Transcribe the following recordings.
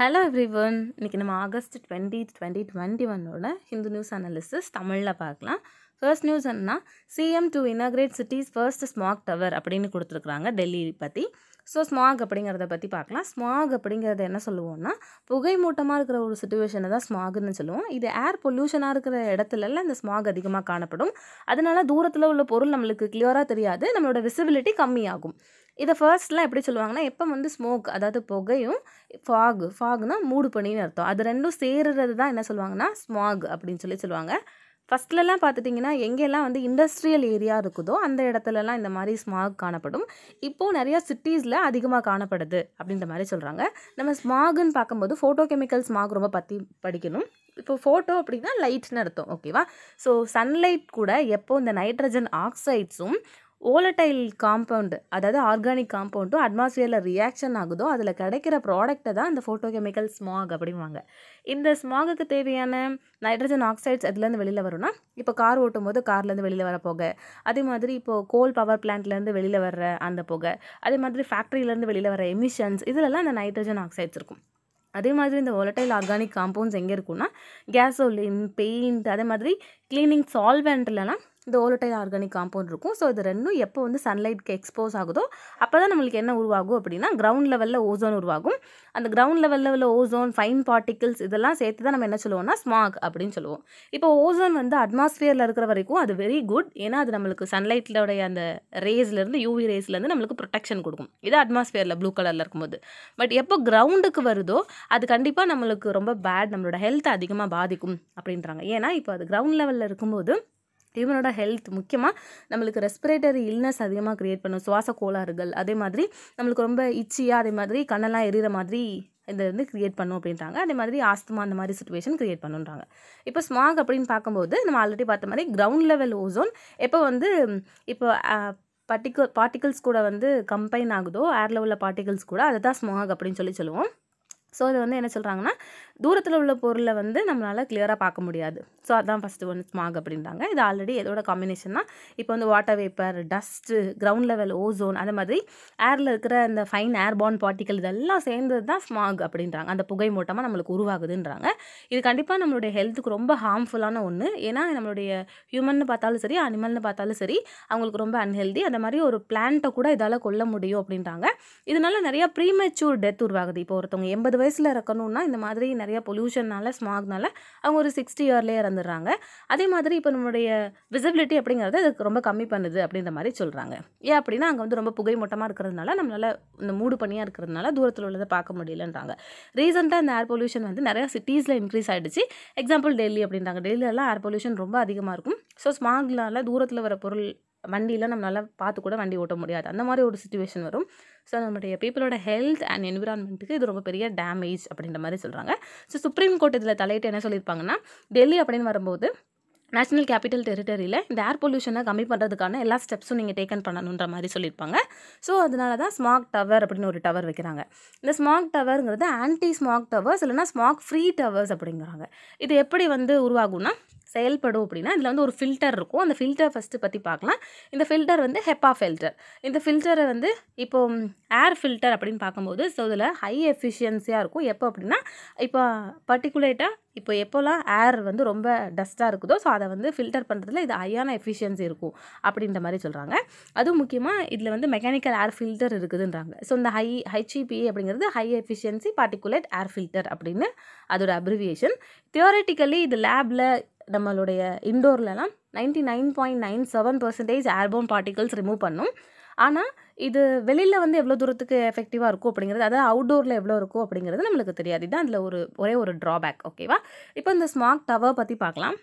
hello every one இன்றைக்கி நம்ம August twenty twenty twenty ஒன்னோட ஹிந்து நியூஸ் அனாலிசிஸ் தமிழில் பார்க்கலாம் ஃபர்ஸ்ட் நியூஸ் என்னன்னா CM to inaugurate city's first smog tower அப்படின்னு கொடுத்துருக்குறாங்க டெல்லி பற்றி ஸோ ஸ்மாக் அப்படிங்கிறத பற்றி பார்க்கலாம் ஸ்மாக் அப்படிங்கிறத என்ன சொல்லுவோம்னா புகை மூட்டமாக இருக்கிற ஒரு சுச்சுவேஷனை தான் ஸ்மாக்னு சொல்லுவோம் இது ஏர் பொல்யூஷனாக இருக்கிற இடத்துலலாம் இந்த ஸ்மாக் அதிகமாக காணப்படும் அதனால தூரத்தில் உள்ள பொருள் நம்மளுக்கு கிளியராக தெரியாது நம்மளோட விசிபிலிட்டி கம்மியாகும் இதை ஃபர்ஸ்ட்லாம் எப்படி சொல்லுவாங்கன்னா எப்போ வந்து ஸ்மோக் அதாவது புகையும் ஃபாகு ஃபாக்னா மூடு பனின்னு அர்த்தம் அது ரெண்டும் சேருறது தான் என்ன சொல்லுவாங்கன்னா ஸ்மாக் அப்படின்னு சொல்லி சொல்லுவாங்க ஃபஸ்ட்லலாம் பார்த்துட்டிங்கன்னா எங்கெல்லாம் வந்து இண்டஸ்ட்ரியல் ஏரியா இருக்குதோ அந்த இடத்துலலாம் இந்த மாதிரி ஸ்மாக் காணப்படும் இப்போது நிறையா சிட்டிஸில் அதிகமாக காணப்படுது அப்படின்ற மாதிரி சொல்கிறாங்க நம்ம ஸ்மாகுன்னு பார்க்கும்போது ஃபோட்டோ கெமிக்கல் ஸ்மாக் ரொம்ப பற்றி படிக்கணும் இப்போ ஃபோட்டோ அப்படின்னா லைட்னு அர்த்தம் ஓகேவா ஸோ சன்லைட் கூட எப்போ இந்த நைட்ரஜன் ஆக்சைட்ஸும் ஓலட்டைல் காம்பவுண்டு அதாவது ஆர்கானிக் காம்பவுண்டும் அட்மாஸ்ஃபியரில் ரியாக்ஷன் ஆகுதோ அதில் கிடைக்கிற ப்ராடக்ட்டை தான் அந்த ஃபோட்டோ கெமிக்கல் ஸ்மாக் அப்படிம்பாங்க இந்த ஸ்மாகுக்கு தேவையான நைட்ரஜன் ஆக்சைட்ஸ் அதுலேருந்து வெளியில் வரும்னா இப்போ கார் ஓட்டும் போது கார்லேருந்து வெளியில் வர புகை அதே மாதிரி இப்போது கோல் பவர் பிளான்ட்லேருந்து வெளியில் வர்ற அந்த புகை அதே மாதிரி ஃபேக்ட்ரியிலேருந்து வெளியில் வர எமிஷன்ஸ் இதிலெல்லாம் அந்த நைட்ரஜன் ஆக்சைட்ஸ் இருக்கும் அதே மாதிரி இந்த ஒலட்டைல் ஆர்கானிக் காம்பவுண்ட்ஸ் எங்கே இருக்குன்னா கேஸோலின் பெயிண்ட் அதே மாதிரி க்ளீனிங் சால்வெண்ட்லலாம் இந்த ஓலட்டைன் ஆர்கானிக் காம்பவுண்ட் இருக்கும் ஸோ இது ரெண்டும் எப்போ வந்து சன்லைட்க்கு எக்ஸ்போஸ் ஆகுதோ அப்போ தான் நம்மளுக்கு என்ன உருவாகும் அப்படின்னா கிரவுண்ட் லெவலில் ஓசோன் உருவாகும் அந்த கிரவுண்ட் லெவலில் உள்ள ஓசோன் ஃபைன் பார்ட்டிகிள்ஸ் இதெல்லாம் சேர்த்து தான் நம்ம என்ன சொல்லுவோம்னா ஸ்மாக் அப்படின்னு சொல்லுவோம் இப்போ ஓசோன் வந்து அட்மாஸ்ஃபியரில் இருக்கிற வரைக்கும் அது வெரி குட் ஏன்னா அது நம்மளுக்கு சன்லைட்டோடைய அந்த ரேஸ்லேருந்து யூவி ரேஸ்லேருந்து நம்மளுக்கு ப்ரொடெக்ஷன் கொடுக்கும் இது அட்மாஸ்ஃபியரில் ப்ளூ கலரில் இருக்கும்போது பட் எப்போ கிரவுண்டுக்கு வருதோ அது கண்டிப்பாக நம்மளுக்கு ரொம்ப பேட் நம்மளோட ஹெல்த் அதிகமாக பாதிக்கும் அப்படின்றாங்க ஏன்னா இப்போ அது கிரவுண்ட் லெவலில் இருக்கும்போது இவனோட ஹெல்த் முக்கியமாக நம்மளுக்கு ரெஸ்பிரேட்டரி இல்னஸ் அதிகமாக க்ரியேட் பண்ணும் சுவாச கோளாறுகள் அதே மாதிரி நம்மளுக்கு ரொம்ப இச்சியாக அதே மாதிரி கண்ணெல்லாம் எரிகிற மாதிரி இதை வந்து க்ரியேட் பண்ணும் அப்படின்றாங்க அதே மாதிரி ஆஸ்துமா அந்த மாதிரி சுச்சுவேஷன் க்ரியேட் பண்ணுன்றாங்க இப்போ ஸ்மாக் அப்படின்னு பார்க்கும்போது நம்ம ஆல்ரெடி பார்த்த மாதிரி கிரவுண்ட் லெவல் ஓசோன் எப்போ வந்து இப்போ பார்ட்டிகல் பார்ட்டிகல்ஸ் கூட வந்து கம்பைன் ஆகுதோ ஏர் லெவலில் பார்ட்டிகல்ஸ் கூட அதை தான் ஸ்மாக் அப்படின்னு சொல்லி சொல்லுவோம் ஸோ அதை வந்து என்ன சொல்கிறாங்கன்னா தூரத்தில் உள்ள பொருளை வந்து நம்மளால் கிளியராக பார்க்க முடியாது ஸோ அதுதான் ஃபஸ்ட்டு ஒன் ஸ்மாக் அப்படின்றாங்க இது ஆல்ரெடி எதோட காம்பினேஷன்னா இப்போ வந்து water vapour dust ground level ozone அந்த மாதிரி ஏரில் இருக்கிற இந்த ஃபைன் ஏர்பான் பார்ட்டிக்கல் இதெல்லாம் சேர்ந்தது தான் ஸ்மாக் அப்படின்றாங்க அந்த புகை மூட்டமாக நம்மளுக்கு உருவாகுதுன்றாங்க இது கண்டிப்பாக நம்மளுடைய ஹெல்த்துக்கு ரொம்ப ஹார்ம்ஃபுல்லான ஒன்று ஏன்னா நம்மளுடைய ஹியூமன் பார்த்தாலும் சரி அனிமல்னு பார்த்தாலும் சரி அவங்களுக்கு ரொம்ப அன்ஹெல்தி அந்த மாதிரி ஒரு பிளான்ட்டை கூட இதால் கொல்ல முடியும் அப்படின்றாங்க இதனால் நிறையா ப்ரீமெச்சூர் டெத் உருவாகுது இப்போ ஒருத்தவங்க எண்பது வயசில் இருக்கணும்னா இந்த மாதிரி நிறைய நிறையா பொல்யூஷனால் ஸ்மாக்னால அவங்க ஒரு சிக்ஸ்டி இயர்லேயே இறந்துடுறாங்க அதே மாதிரி இப்போ நம்மளுடைய விசிபிலிட்டி அப்படிங்கிறது அதுக்கு ரொம்ப கம்மி பண்ணுது அப்படின்ற மாதிரி சொல்கிறாங்க ஏன் அப்படின்னா அங்கே வந்து ரொம்ப புகை மூட்டமாக இருக்கிறதுனால நம்மளால் இந்த மூடு பனியாக இருக்கிறதுனால தூரத்தில் உள்ளதை பார்க்க முடியலன்றாங்க ரீசெண்டாக இந்த ஏர் பொல்யூஷன் வந்து நிறையா சிட்டிஸில் இன்க்ரீஸ் ஆகிடுச்சு எக்ஸாம்பிள் டெல்லி அப்படின்றாங்க டெல்லியெல்லாம் ஏர் பொல்யூஷன் ரொம்ப அதிகமாக இருக்கும் ஸோ ஸ்மாக்னால தூரத்தில் வர பொருள் வண்டியில் நம்மளால் பார்த்து கூட வண்டி ஓட்ட முடியாது அந்த மாதிரி ஒரு சுச்சுவேஷன் வரும் ஸோ நம்மளுடைய பீப்புளோட ஹெல்த் அண்ட் என்விரான்மெண்ட்டுக்கு இது ரொம்ப பெரிய டேமேஜ் அப்படின்ற மாதிரி சொல்கிறாங்க ஸோ சுப்ரீம் கோர்ட் இதில் தலையிட்டு என்ன சொல்லியிருப்பாங்கன்னா டெல்லி அப்படின்னு வரும்போது நேஷனல் கேபிட்டல் டெரிட்டரியில் இந்த ஏர் பொல்யூஷனை கம்மி பண்ணுறதுக்கான எல்லா ஸ்டெப்ஸும் நீங்கள் டேக்கன் பண்ணணுன்ற மாதிரி சொல்லியிருப்பாங்க ஸோ அதனால தான் ஸ்மாக் டவர் அப்படின்னு ஒரு டவர் வைக்கிறாங்க இந்த ஸ்மாக் டவருங்கிறது ஆன்டி ஸ்மாக் டவர்ஸ் இல்லைனா ஸ்மாக் ஃப்ரீ டவர்ஸ் அப்படிங்கிறாங்க இது எப்படி வந்து உருவாகும்னா செயல்படும் அப்படின்னா இதில் வந்து ஒரு ஃபில்டர் இருக்கும் அந்த ஃபில்டர் ஃபஸ்ட்டு பற்றி பார்க்கலாம் இந்த ஃபில்டர் வந்து ஹெப்பா ஃபில்டர் இந்த ஃபில்டரை வந்து இப்போ ஏர் ஃபில்டர் அப்படின்னு பார்க்கும்போது ஸோ இதில் ஹை எஃபிஷியன்சியாக இருக்கும் எப்போ அப்படின்னா இப்போ பர்டிகுலேட்டாக இப்போ எப்போல்லாம் ஏர் வந்து ரொம்ப டஸ்ட்டாக இருக்குதோ ஸோ அதை வந்து ஃபில்டர் பண்ணுறதுல இது ஐயான எஃபிஷியன்சி இருக்கும் அப்படின்ற மாதிரி சொல்கிறாங்க அதுவும் முக்கியமாக இதில் வந்து மெக்கானிக்கல் ஏர் ஃபில்டர் இருக்குதுன்றாங்க ஸோ இந்த ஹை ஹெச்இபிஏ e அப்படிங்கிறது high efficiency particulate air filter அப்படின்னு அதோட அப்ரிவியேஷன் தியோரிட்டிக்கலி இது லேபில் நம்மளுடைய இண்டோர்லலாம் ninety nine point nine seven percentage airborne particles remove பண்ணும் ஆனால் இது வெளியில் வந்து எவ்வளோ தூரத்துக்கு எஃபெக்டிவாக இருக்கும் அப்படிங்கிறது அதாவது அவுட்டோரில் எவ்வளோ இருக்கும் அப்படிங்கிறது நம்மளுக்கு தெரியாது இதுதான் அதில் ஒரு ஒரே ஒரு ட்ராபேக் ஓகேவா இப்போ இந்த ஸ்மார்ட் டவர் பற்றி பார்க்கலாம்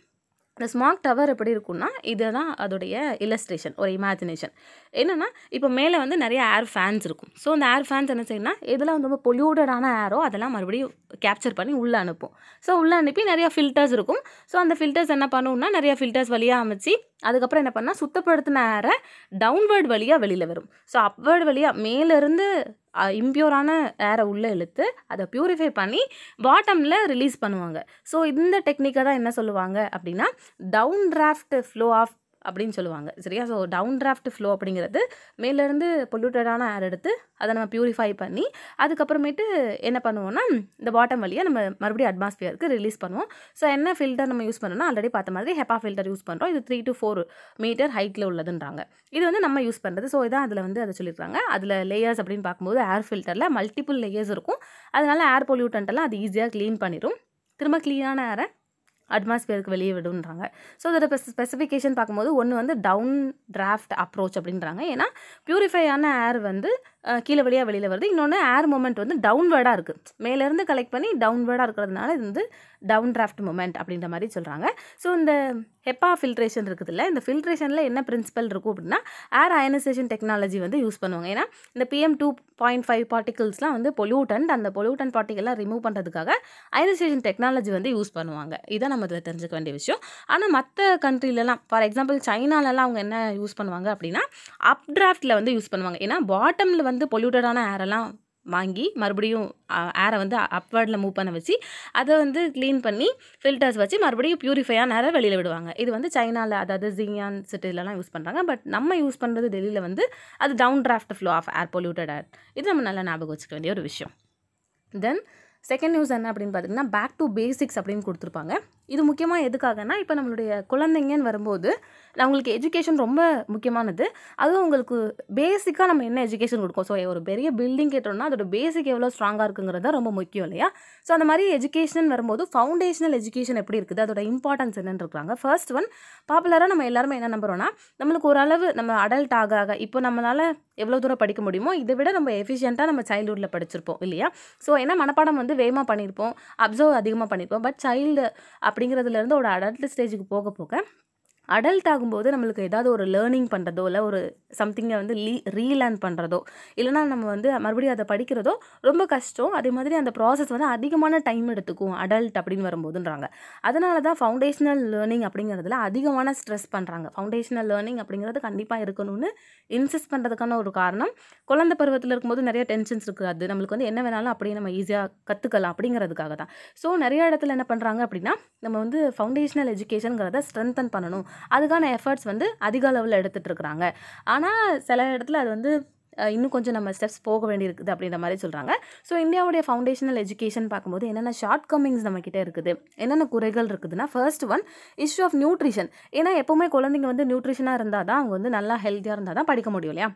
இந்த ஸ்மார்க் டவர் எப்படி இருக்கும்னா இதை தான் அதோடைய இலஸ்ட்ரேஷன் ஒரு இமேஜினேஷன் என்னென்னா இப்போ மேலே வந்து நிறைய ஏர் ஃபேன்ஸ் இருக்கும் ஸோ அந்த ஏர் ஃபேன்ஸ் என்ன செய்யணும்னா இதெல்லாம் வந்து ரொம்ப பொல்யூட்டடான ஏரோ அதெல்லாம் மறுபடியும் கேப்சர் பண்ணி உள்ளே அனுப்பும் ஸோ உள்ளே அனுப்பி நிறையா ஃபில்டர்ஸ் இருக்கும் ஸோ அந்த ஃபில்டர்ஸ் என்ன பண்ணுவோம்னா நிறையா ஃபில்டர்ஸ் வழியாக அமைச்சு அதுக்கப்புறம் என்ன பண்ணால் சுத்தப்படுத்தின ஏரை டவுன்வேர்ட் வழியாக வெளியில் வரும் ஸோ அப்வேர்டு வழியாக மேலேருந்து இம்ப்யூரான ஏரை உள்ளே இழுத்து அதை ப்யூரிஃபை பண்ணி பாட்டமில் ரிலீஸ் பண்ணுவாங்க ஸோ இந்த டெக்னிக்கை தான் என்ன சொல்லுவாங்க அப்படின்னா டவுன் டிராஃப்ட் ஃப்ளோ ஆஃப் அப்படின்னு சொல்லுவாங்க சரியா ஸோ டவுன் டிராஃப்ட் ஃப்ளோ அப்படிங்கிறது மேலேருந்து பொல்யூட்டடான ஏர் எடுத்து அதை நம்ம ப்யூரிஃபை பண்ணி அதுக்கப்புறமேட்டு என்ன பண்ணுவோம்னா இந்த பாட்டம் வழியாக நம்ம மறுபடியும் அட்மாஸ்பியருக்கு ரிலீஸ் பண்ணுவோம் ஸோ என்ன ஃபில்டர் நம்ம யூஸ் பண்ணோம்னா ஆல்ரெடி பார்த்த மாதிரி ஹெப்பா ஃபில்டர் யூஸ் பண்ணுறோம் இது த்ரீ டு ஃபோர் மீட்டர் ஹைட்டில் உள்ளதுன்றாங்க இது வந்து நம்ம யூஸ் பண்ணுறது ஸோ இதான் அதில் வந்து அதை சொல்லியிருக்காங்க அதில் லேயர்ஸ் அப்படின்னு பார்க்கும்போது ஏர் ஃபில்டரில் மல்டிபிள் லேயர்ஸ் இருக்கும் அதனால் ஏர் பொல்யூட்டன்ட்டெல்லாம் அது ஈஸியாக க்ளீன் பண்ணிடும் திரும்ப க்ளீனான ஏரை அட்மாஸ்பியருக்கு வெளியே விடுன்றாங்க ஸோ அதோட ஸ்பெசிஃபிகேஷன் பார்க்கும்போது ஒன்று வந்து டவுன் டிராஃப்ட் அப்ரோச் அப்படின்றாங்க ஏன்னா ப்யூரிஃபையான ஏர் வந்து கீழே வழியாக வெளியில் வருது இன்னொன்று ஏர் மூமெண்ட் வந்து டவுன்வேர்டாக இருக்குது மேலேருந்து கலெக்ட் பண்ணி டவுன்வேர்டாக இருக்கிறதுனால இது வந்து டவுன் டிராஃப்ட் மூமெண்ட் அப்படின்ற மாதிரி சொல்கிறாங்க ஸோ இந்த ஹெப்பா ஃபில்ட்ரேஷன் இருக்குது இல்லை இந்த ஃபில்ட்ரேஷனில் என்ன பிரின்சிபல் இருக்கும் அப்படின்னா ஏர் அயனைசேஷன் டெக்னாலஜி வந்து யூஸ் பண்ணுவாங்க ஏன்னா இந்த பிஎம் டூ பாயிண்ட் ஃபைவ் பார்ட்டிகல்ஸ்லாம் வந்து பொல்யூட்டன்ட் அந்த பொல்யூட்டன் பார்ட்டிகல்லாம் ரிமூவ் பண்ணுறதுக்காக அயனைசேஷன் டெக்னாலஜி வந்து யூஸ் பண்ணுவாங்க இதான் நம்ம இதில் தெரிஞ்சுக்க வேண்டிய விஷயம் ஆனால் மற்ற கண்ட்ரிலலாம் ஃபார் எக்ஸாம்பிள் சைனாலலாம் அவங்க என்ன யூஸ் பண்ணுவாங்க அப்படின்னா அப் டிராஃப்டில் வந்து யூஸ் பண்ணுவாங்க ஏன்னா பாட்டமில் வந்து வந்து பொல்யூட்டடான ஏரெல்லாம் வாங்கி மறுபடியும் ஏரை வந்து அப்வர்டில் மூவ் பண்ண வச்சு அதை வந்து க்ளீன் பண்ணி ஃபில்டர்ஸ் வச்சு மறுபடியும் ப்யூரிஃபையான ஏரை வெளியில் விடுவாங்க இது வந்து சைனாவில் அதாவது ஜிங்யான் சிட்டிலலாம் யூஸ் பண்ணுறாங்க பட் நம்ம யூஸ் பண்ணுறது டெல்லியில் வந்து அது down draft flow of air polluted air இது நம்ம நல்லா ஞாபகம் வச்சுக்க வேண்டிய ஒரு விஷயம் தென் செகண்ட் நியூஸ் என்ன அப்படின்னு பார்த்தீங்கன்னா பேக் டு பேசிக்ஸ் அப்படின்னு கொடுத்துருப்பாங்க இது முக்கியமாக எதுக்காகனா இப்போ நம்மளுடைய குழந்தைங்கன்னு வரும்போது அவங்களுக்கு எஜுகேஷன் ரொம்ப முக்கியமானது அதுவும் உங்களுக்கு பேசிக்காக நம்ம என்ன எஜுகேஷன் கொடுக்கும் ஸோ ஒரு பெரிய பில்டிங் கேட்டோம்னா அதோட பேசிக் எவ்வளோ ஸ்ட்ராங்காக இருக்குங்கிறது ரொம்ப முக்கியம் இல்லையா ஸோ அந்த மாதிரி எஜுகேஷன் வரும்போது ஃபவுண்டேஷனல் எஜுகேஷன் எப்படி இருக்குது அதோட இம்பார்ட்டன்ஸ் என்னன்னு இருக்காங்க ஃபர்ஸ்ட் ஒன் பாப்புலராக நம்ம எல்லாருமே என்ன நம்புகிறோம்னா நம்மளுக்கு ஓரளவு நம்ம அடல்ட் ஆக ஆக இப்போ நம்மளால் எவ்வளோ தூரம் படிக்க முடியுமோ இதை விட நம்ம எஃபிஷியண்ட்டாக நம்ம சைல்டுஹுட்டில் படிச்சிருப்போம் இல்லையா ஸோ ஏன்னா மனப்பாடம் வந்து வேகமாக பண்ணியிருப்போம் அப்சர்வ் அதிகமாக பண்ணியிருப்போம் பட் சைல்டு அப்படிங்கிறதுலேருந்து ஒரு அடல்ட் ஸ்டேஜுக்கு போக போக அடல்ட் ஆகும்போது நம்மளுக்கு ஏதாவது ஒரு லேர்னிங் பண்ணுறதோ இல்லை ஒரு சம்திங்கை வந்து லீ ரீலேர்ன் பண்ணுறதோ இல்லைனா நம்ம வந்து மறுபடியும் அதை படிக்கிறதோ ரொம்ப கஷ்டம் அதே மாதிரி அந்த ப்ராசஸ் வந்து அதிகமான டைம் எடுத்துக்கும் அடல்ட் அப்படின்னு வரும்போதுன்றாங்க அதனால தான் ஃபவுண்டேஷனல் லேர்னிங் அப்படிங்கிறதுல அதிகமான ஸ்ட்ரெஸ் பண்ணுறாங்க ஃபவுண்டேஷனல் லேர்னிங் அப்படிங்கிறது கண்டிப்பாக இருக்கணும்னு இன்சிஸ்ட் பண்ணுறதுக்கான ஒரு காரணம் குழந்த பருவத்தில் இருக்கும்போது நிறைய டென்ஷன்ஸ் இருக்காது நம்மளுக்கு வந்து என்ன வேணாலும் அப்படியே நம்ம ஈஸியாக கற்றுக்கலாம் அப்படிங்கிறதுக்காக தான் ஸோ நிறைய இடத்துல என்ன பண்ணுறாங்க அப்படின்னா நம்ம வந்து ஃபவுண்டேஷனல் எஜுகேஷனுங்கிறத ஸ்ட்ரென்தன் பண்ணணும் அதுக்கான எஃபர்ட்ஸ் வந்து அதிக அளவில் எடுத்துகிட்டு இருக்கிறாங்க ஆனால் சில இடத்துல அது வந்து இன்னும் கொஞ்சம் நம்ம ஸ்டெப்ஸ் போக வேண்டியிருக்குது அப்படின்ற மாதிரி சொல்கிறாங்க ஸோ இந்தியாவுடைய ஃபவுண்டேஷனல் எஜுகேஷன் பார்க்கும்போது என்னென்ன ஷார்ட் கம்மிங்ஸ் நம்மக்கிட்ட இருக்குது என்னென்ன குறைகள் இருக்குதுன்னா first one issue of nutrition ஏன்னா எப்போவுமே குழந்தைங்க வந்து நியூட்ரிஷனாக இருந்தால் தான் அவங்க வந்து நல்லா ஹெல்த்தியாக இருந்தால் தான் படிக்க முடியும் இல்லையா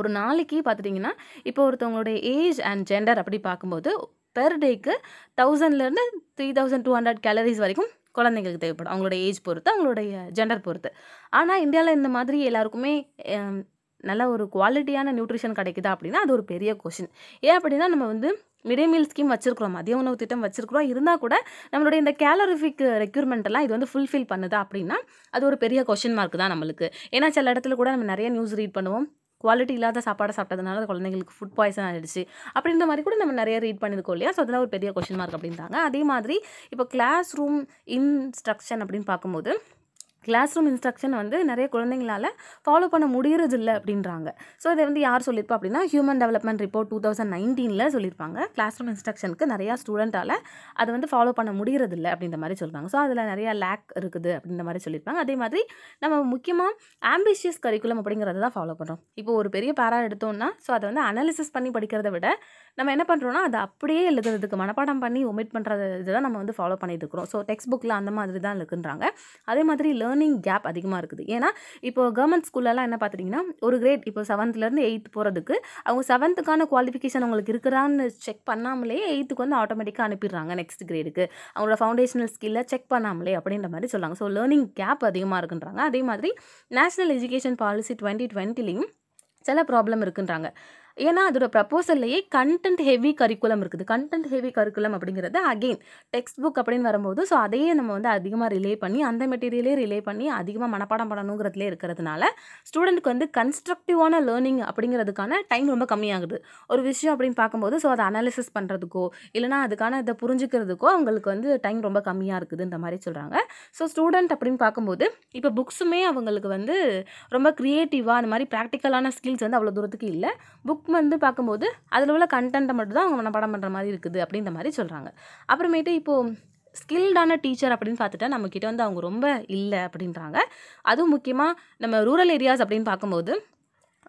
ஒரு நாளைக்கு பார்த்துட்டிங்கன்னா இப்போ ஒருத்தவங்களுடைய ஏஜ் அண்ட் ஜெண்டர் அப்படி பார்க்கும்போது பெர் டேக்கு தௌசண்ட்லேருந்து three thousand two hundred calories வரைக்கும் குழந்தைங்களுக்கு தேவைப்படும் அவங்களோட ஏஜ் பொறுத்து அவங்களுடைய ஜெண்டர் பொறுத்து ஆனால் இந்தியாவில் இந்த மாதிரி எல்லாருக்குமே நல்ல ஒரு குவாலிட்டியான நியூட்ரிஷன் கிடைக்குதா அப்படின்னா அது ஒரு பெரிய கொஷின் ஏன் அப்படின்னா நம்ம வந்து மிடே மீல் ஸ்கீம் வச்சுருக்குறோம் மதிய உணவு திட்டம் வச்சுருக்குறோம் இருந்தால் கூட நம்மளுடைய இந்த கேலரிஃபிக் ரெக்யூர்மெண்ட்டெல்லாம் இது வந்து ஃபுல்ஃபில் பண்ணுதா அப்படின்னா அது ஒரு பெரிய கொஷின் மார்க் தான் நம்மளுக்கு ஏன்னா சில இடத்துல கூட நம்ம நிறைய நியூஸ் ரீட் பண்ணுவோம் குவாலிட்டி இல்லாத சாப்பாடை சாப்பிட்டதுனால குழந்தைங்களுக்கு ஃபுட் பாய்சன் ஆகிடுச்சு அப்படின்ற மாதிரி கூட நம்ம நிறைய ரீட் பண்ணியிருக்கோம் இல்லையா ஸோ அதெல்லாம் ஒரு பெரிய கொஷின் மார்க் அப்படின்றாங்க அதே மாதிரி இப்போ கிளாஸ் ரூம் இன்ஸ்ட்ரக்ஷன் அப்படின்னு பார்க்கும்போது கிளாஸ் ரூம் இன்ஸ்ட்ரக்ஷன் வந்து நிறைய குழந்தைங்களால் ஃபாலோ பண்ண முடியறது இல்லை அப்படின்றாங்க ஸோ இதை வந்து யார் சொல்லியிருப்பா அப்படின்னா human development report two thousand நைன்டீனில் சொல்லியிருப்பாங்க கிளாஸ் ரூம் இன்ஸ்ட்ரக்ஷனுக்கு நிறையா ஸ்டூடெண்ட்டால் அதை வந்து ஃபாலோ பண்ண முடியறது இல்லை அப்படின்ற மாதிரி சொல்கிறாங்க ஸோ அதில் நிறையா லேக் இருக்குது அப்படின்ற மாதிரி சொல்லியிருப்பாங்க அதே மாதிரி நம்ம முக்கியமாக ஆம்பிஷியஸ் கரிக்குலம் அப்படிங்கிறத தான் ஃபாலோ பண்ணுறோம் இப்போ ஒரு பெரிய பேரா எடுத்தோம்னா ஸோ அதை வந்து அனாலிசிஸ் பண்ணி படிக்கிறத விட நம்ம என்ன பண்ணுறோன்னா அதை அப்படியே எழுதுறதுக்கு மனப்பாடம் பண்ணி ஒமிட் பண்ணுறது இதுதான் நம்ம வந்து ஃபாலோ பண்ணிட்டு இருக்கிறோம் ஸோ டெக்ஸ்ட் புக்கில் அந்த மாதிரி தான் இருக்குன்றாங்க அதே மாதிரி லேர்ன் லேர்னிங் கேப் அதிகமாக இருக்குது ஏன்னா இப்போ கவர்மெண்ட் ஸ்கூல்லலாம் என்ன பார்த்துட்டிங்கன்னா ஒரு கிரேட் இப்போ செவன்த்லேருந்து எயித் போகிறதுக்கு அவங்க செவன்த்துக்கான குவாலிஃபிகேஷன் அவங்களுக்கு இருக்கிறான்னு செக் பண்ணாமலே எயித்துக்கு வந்து ஆட்டோமேட்டிக்காக அனுப்பிடுறாங்க நெக்ஸ்ட் கிரேடுக்கு அவங்களோட ஃபவுண்டேஷனல் ஸ்கில்லை செக் பண்ணாமலே அப்படின்ற மாதிரி சொல்கிறாங்க ஸோ லேர்னிங் கேப் அதிகமாக இருக்குன்றாங்க அதே மாதிரி நேஷனல் எஜுகேஷன் பாலிசி டுவெண்ட்டி டுவெண்ட்டிலையும் சில ப்ராப்ளம் இருக்குன்றாங்க ஏன்னா அதோட ப்ரப்போசல்லையே கண்டென்ட் ஹெவி கரிக்குலம் இருக்குது கண்டென்ட் ஹெவி கரிக்குலம் அப்படிங்கிறது அகெயின் டெக்ஸ்ட் புக் அப்படின்னு வரும்போது ஸோ அதையே நம்ம வந்து அதிகமாக ரிலே பண்ணி அந்த மெட்டீரியலே ரிலே பண்ணி அதிகமாக மனப்பாடம் பண்ணணுங்கிறதுலே இருக்கிறதுனால ஸ்டூடெண்ட்க்கு வந்து கன்ஸ்ட்ரக்டிவான லேர்னிங் அப்படிங்கிறதுக்கான டைம் ரொம்ப கம்மியாகுது ஒரு விஷயம் அப்படின்னு பார்க்கும்போது ஸோ அதை அனாலிசிஸ் பண்ணுறதுக்கோ இல்லைனா அதுக்கான இதை புரிஞ்சுக்கிறதுக்கோ அவங்களுக்கு வந்து டைம் ரொம்ப கம்மியாக இருக்குதுன்ற மாதிரி சொல்கிறாங்க ஸோ ஸ்டூடெண்ட் அப்படின்னு பார்க்கும்போது இப்போ புக்ஸுமே அவங்களுக்கு வந்து ரொம்ப க்ரியேட்டிவாக அந்த மாதிரி ப்ராக்டிக்கலான ஸ்கில்ஸ் வந்து அவ்வளோ தூரத்துக்கு இல்லை புக் புக் வந்து பார்க்கும்போது அதில் உள்ள கண்டென்ட்டை மட்டும் தான் அவங்க மனப்பாடம் பண்ணுற மாதிரி இருக்குது அப்படின்ற மாதிரி சொல்கிறாங்க அப்புறமேட்டு இப்போது ஸ்கில்டான டீச்சர் அப்படின்னு பார்த்துட்டா நம்மக்கிட்ட வந்து அவங்க ரொம்ப இல்லை அப்படின்றாங்க அதுவும் முக்கியமாக நம்ம ரூரல் ஏரியாஸ் அப்படின்னு பார்க்கும்போது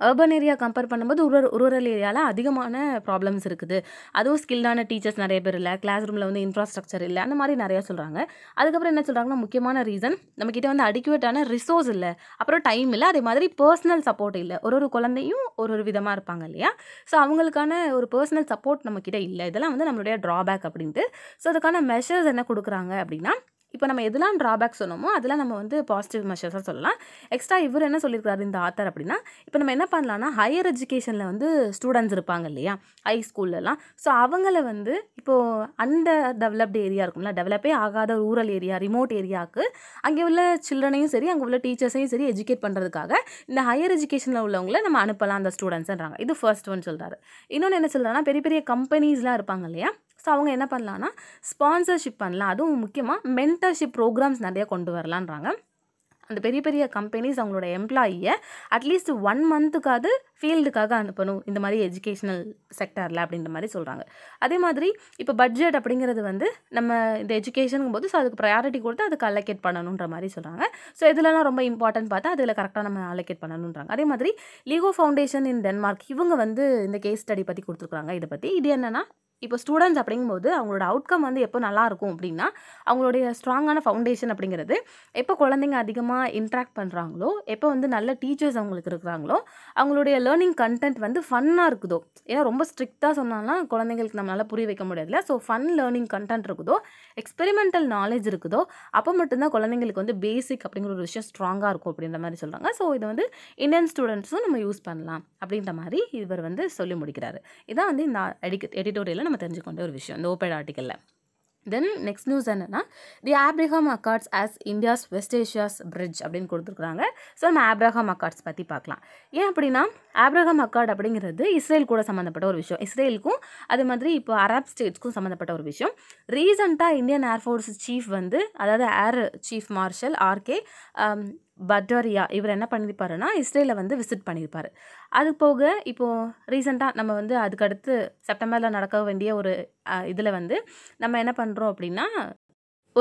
அர்பன் ஏரியா கம்பேர் பண்ணும்போது ஒரு ரூரல் ஏரியாவில் அதிகமான ப்ராப்ளம்ஸ் இருக்குது அதுவும் ஸ்கில்டான டீச்சர்ஸ் நிறைய பேர் இல்லை கிளாஸ் ரூமில் வந்து இன்ஃப்ராஸ்ட்ரக்சர் இல்லை அந்த மாதிரி நிறையா சொல்கிறாங்க அதுக்கப்புறம் என்ன சொல்கிறாங்கன்னா முக்கியமான ரீசன் நம்மக்கிட்ட வந்து அடிக்குவேட்டான ரிசோர்ஸ் இல்லை அப்புறம் டைம் இல்லை அதே மாதிரி பர்சனல் சப்போர்ட் இல்லை ஒரு ஒரு குழந்தையும் ஒரு ஒரு விதமாக இருப்பாங்க இல்லையா ஸோ அவங்களுக்கான ஒரு பர்சனல் சப்போர்ட் நம்மக்கிட்ட இல்லை இதெல்லாம் வந்து நம்மளுடைய ட்ராபேக் அப்படின்ட்டு ஸோ அதுக்கான மெஷர்ஸ் என்ன கொடுக்குறாங்க அப்படின்னா இப்போ நம்ம எதெல்லாம் ட்ராபேக் சொன்னோமோ அதெல்லாம் நம்ம வந்து பாசிட்டிவ் மெஷர்ஸாக சொல்லலாம் எக்ஸ்ட்ரா இவர் என்ன சொல்லியிருக்காரு இந்த ஆத்தர் அப்படின்னா இப்போ நம்ம என்ன பண்ணலாம்னா ஹையர் எஜுகேஷனில் வந்து ஸ்டூடெண்ட்ஸ் இருப்பாங்க இல்லையா ஹை ஸ்கூல்லலாம் ஸோ அவங்கள வந்து இப்போது அண்டர் டெவலப்டு ஏரியா இருக்கும்ல டெவலப்பே ஆகாத ரூரல் ஏரியா ரிமோட் ஏரியாவுக்கு அங்கே உள்ள சில்ட்ரனையும் சரி அங்கே உள்ள டீச்சர்ஸையும் சரி எஜுகேட் பண்ணுறதுக்காக இந்த ஹையர் எஜுகேஷனில் உள்ளவங்கள நம்ம அனுப்பலாம் அந்த ஸ்டூடெண்ட்ஸ்ன்றாங்க இது ஃபர்ஸ்ட் ஒன் சொல்கிறாரு இன்னொன்று என்ன சொல்கிறாங்கன்னா பெரிய பெரிய கம்பெனிஸ்லாம் இருப்பாங்க இல்லையா ஸோ அவங்க என்ன பண்ணலான்னா ஸ்பான்சர்ஷிப் பண்ணலாம் அதுவும் முக்கியமாக மென்டர்ஷிப் ப்ரோக்ராம்ஸ் நிறையா கொண்டு வரலான்றாங்க அந்த பெரிய பெரிய கம்பெனிஸ் அவங்களோட எம்ப்ளாயியை அட்லீஸ்ட் ஒன் மந்த்துக்காவது ஃபீல்டுக்காக அனுப்பணும் இந்த மாதிரி எஜுகேஷ்னல் செக்டரில் அப்படின்ற மாதிரி சொல்கிறாங்க அதே மாதிரி இப்போ பட்ஜெட் அப்படிங்கிறது வந்து நம்ம இந்த எஜுகேஷனுங்கும் போது ஸோ அதுக்கு ப்ரையாரிட்டி கொடுத்து அதுக்கு அலோகேட் பண்ணணுன்ற மாதிரி சொல்கிறாங்க ஸோ இதுலலாம் ரொம்ப இம்பார்ட்டன்ட் பார்த்தா அதில் கரெக்டாக நம்ம அலோகேட் பண்ணணுன்றாங்க அதே மாதிரி லீகோ ஃபவுண்டேஷன் இன் டென்மார்க் இவங்க வந்து இந்த கேஸ் ஸ்டடி பற்றி கொடுத்துருக்குறாங்க இதை பற்றி இது என்னென்னா இப்போ ஸ்டூடெண்ட்ஸ் அப்படிங்கும்போது அவங்களோட அவுட்கம் வந்து எப்போ நல்லாயிருக்கும் அப்படின்னா அவங்களுடைய ஸ்ட்ராங்கான ஃபவுண்டேஷன் அப்படிங்கிறது எப்போ குழந்தைங்க அதிகமாக இன்ட்ராக்ட் பண்ணுறாங்களோ எப்போ வந்து நல்ல டீச்சர்ஸ் அவங்களுக்கு இருக்கிறாங்களோ அவங்களுடைய லேர்னிங் கண்டென்ட் வந்து ஃபன்னாக இருக்குதோ ஏன்னா ரொம்ப ஸ்ட்ரிக்டாக சொன்னாலாம் குழந்தைங்களுக்கு நம்மளால் புரிய வைக்க முடியாதுல்ல ஸோ ஃபன் லேர்னிங் கண்டென்ட் இருக்குதோ எக்ஸ்பெரிமெண்டல் நாலேஜ் இருக்குதோ அப்போ மட்டும்தான் குழந்தைங்களுக்கு வந்து பேசிக் அப்படிங்கிற ஒரு விஷயம் ஸ்ட்ராங்காக இருக்கும் அப்படின்ற மாதிரி சொல்கிறாங்க ஸோ இதை வந்து இந்தியன் ஸ்டூடெண்ட்ஸும் நம்ம யூஸ் பண்ணலாம் அப்படின்ற மாதிரி இவர் வந்து சொல்லி முடிக்கிறார் இதான் வந்து இந்த எடிக்க எடிட்டோரியலில் நம்ம தெரிஞ்சுக்கொண்ட ஒரு விஷயம் இந்த ஓபேட் ஆர்டிக்கலில் தென் நெக்ஸ்ட் நியூஸ் என்னென்னா the Abraham accords as India's west Asia's bridge அப்படின்னு கொடுத்துருக்குறாங்க ஸோ நம்ம ஆப்ரஹாம் அக்கார்ட்ஸ் பற்றி பார்க்கலாம் ஏன் அப்படின்னா ஆப்ரஹாம் அக்கார்ட் அப்படிங்கிறது இஸ்ரேல் கூட சம்மந்தப்பட்ட ஒரு விஷயம் இஸ்ரேலுக்கும் அது மாதிரி இப்போ அரப் ஸ்டேட்ஸ்க்கும் சம்மந்தப்பட்ட ஒரு விஷயம் ரீசெண்டாக இந்தியன் ஏர்ஃபோர்ஸ் சீஃப் வந்து அதாவது air chief marshal RK Bhadauria இவர் என்ன பண்ணியிருப்பாருன்னா இஸ்ரேலில் வந்து விசிட் பண்ணியிருப்பார் அது போக இப்போது ரீசெண்டாக நம்ம வந்து அதுக்கடுத்து செப்டம்பரில் நடக்க வேண்டிய ஒரு இதில் வந்து நம்ம என்ன பண்ணுறோம் அப்படின்னா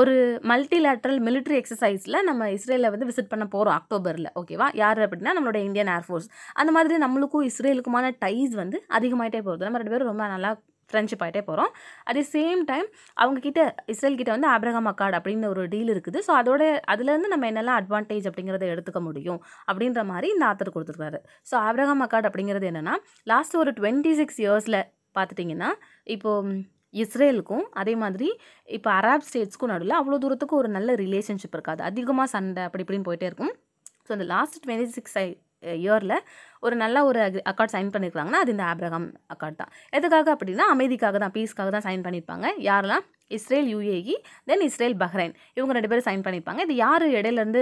ஒரு மல்டிலேட்ரல் மிலிட்ரி எக்ஸசைஸில் நம்ம இஸ்ரேலில் வந்து விசிட் பண்ண போகிறோம் அக்டோபரில் ஓகேவா யார் அப்படின்னா நம்மளோட இந்தியன் ஏர்ஃபோர்ஸ் அந்த மாதிரி நம்மளுக்கும் இஸ்ரேலுக்குமான டைஸ் வந்து அதிகமாகிட்டே போகிறது நம்ம ரெண்டு பேரும் ரொம்ப நல்லா ஃப்ரெண்ட்ஷிப் ஆகிட்டே போகிறோம் அட் தி சேம் டைம் அவங்கக்கிட்ட இஸ்ரேல் கிட்ட வந்து ஆப்ரஹாம் அக்கார்டு அப்படின்னு ஒரு டீல் இருக்குது ஸோ அதோட அதுலேருந்து நம்ம என்னெல்லாம் அட்வான்டேஜ் அப்படிங்கிறத எடுத்துக்க முடியும் அப்படின்ற மாதிரி இந்த ஆத்தர் கொடுத்துருக்காரு ஸோ ஆப்ரஹாம் அக்கார்டு அப்படிங்கிறது என்னென்னா லாஸ்ட் ஒரு டுவெண்ட்டி சிக்ஸ் இயர்ஸில் பார்த்துட்டிங்கன்னா இப்போது இஸ்ரேலுக்கும் அதே மாதிரி இப்போ அராப் ஸ்டேட்ஸ்க்கும் நடுவில் அவ்வளோ தூரத்துக்கு ஒரு நல்ல ரிலேஷன்ஷிப் இருக்காது அதிகமாக சண்டை அப்படி இப்படின்னு போயிட்டே இருக்கும் ஸோ அந்த லாஸ்ட் டுவெண்ட்டி சிக்ஸ் இயரில் ஒரு நல்ல ஒரு அக்கார்ட் சைன் பண்ணியிருக்காங்கன்னா அது இந்த ஆப்ரகாம் அக்கார்ட் தான் எதுக்காக அப்படின்னா அமைதிக்காக தான் பீஸ்க்காக தான் சைன் பண்ணியிருப்பாங்க யாரெல்லாம் Israel UAE then Israel Bahrain இவங்க ரெண்டு பேரும் சைன் பண்ணியிருப்பாங்க இது யார் இடையிலேருந்து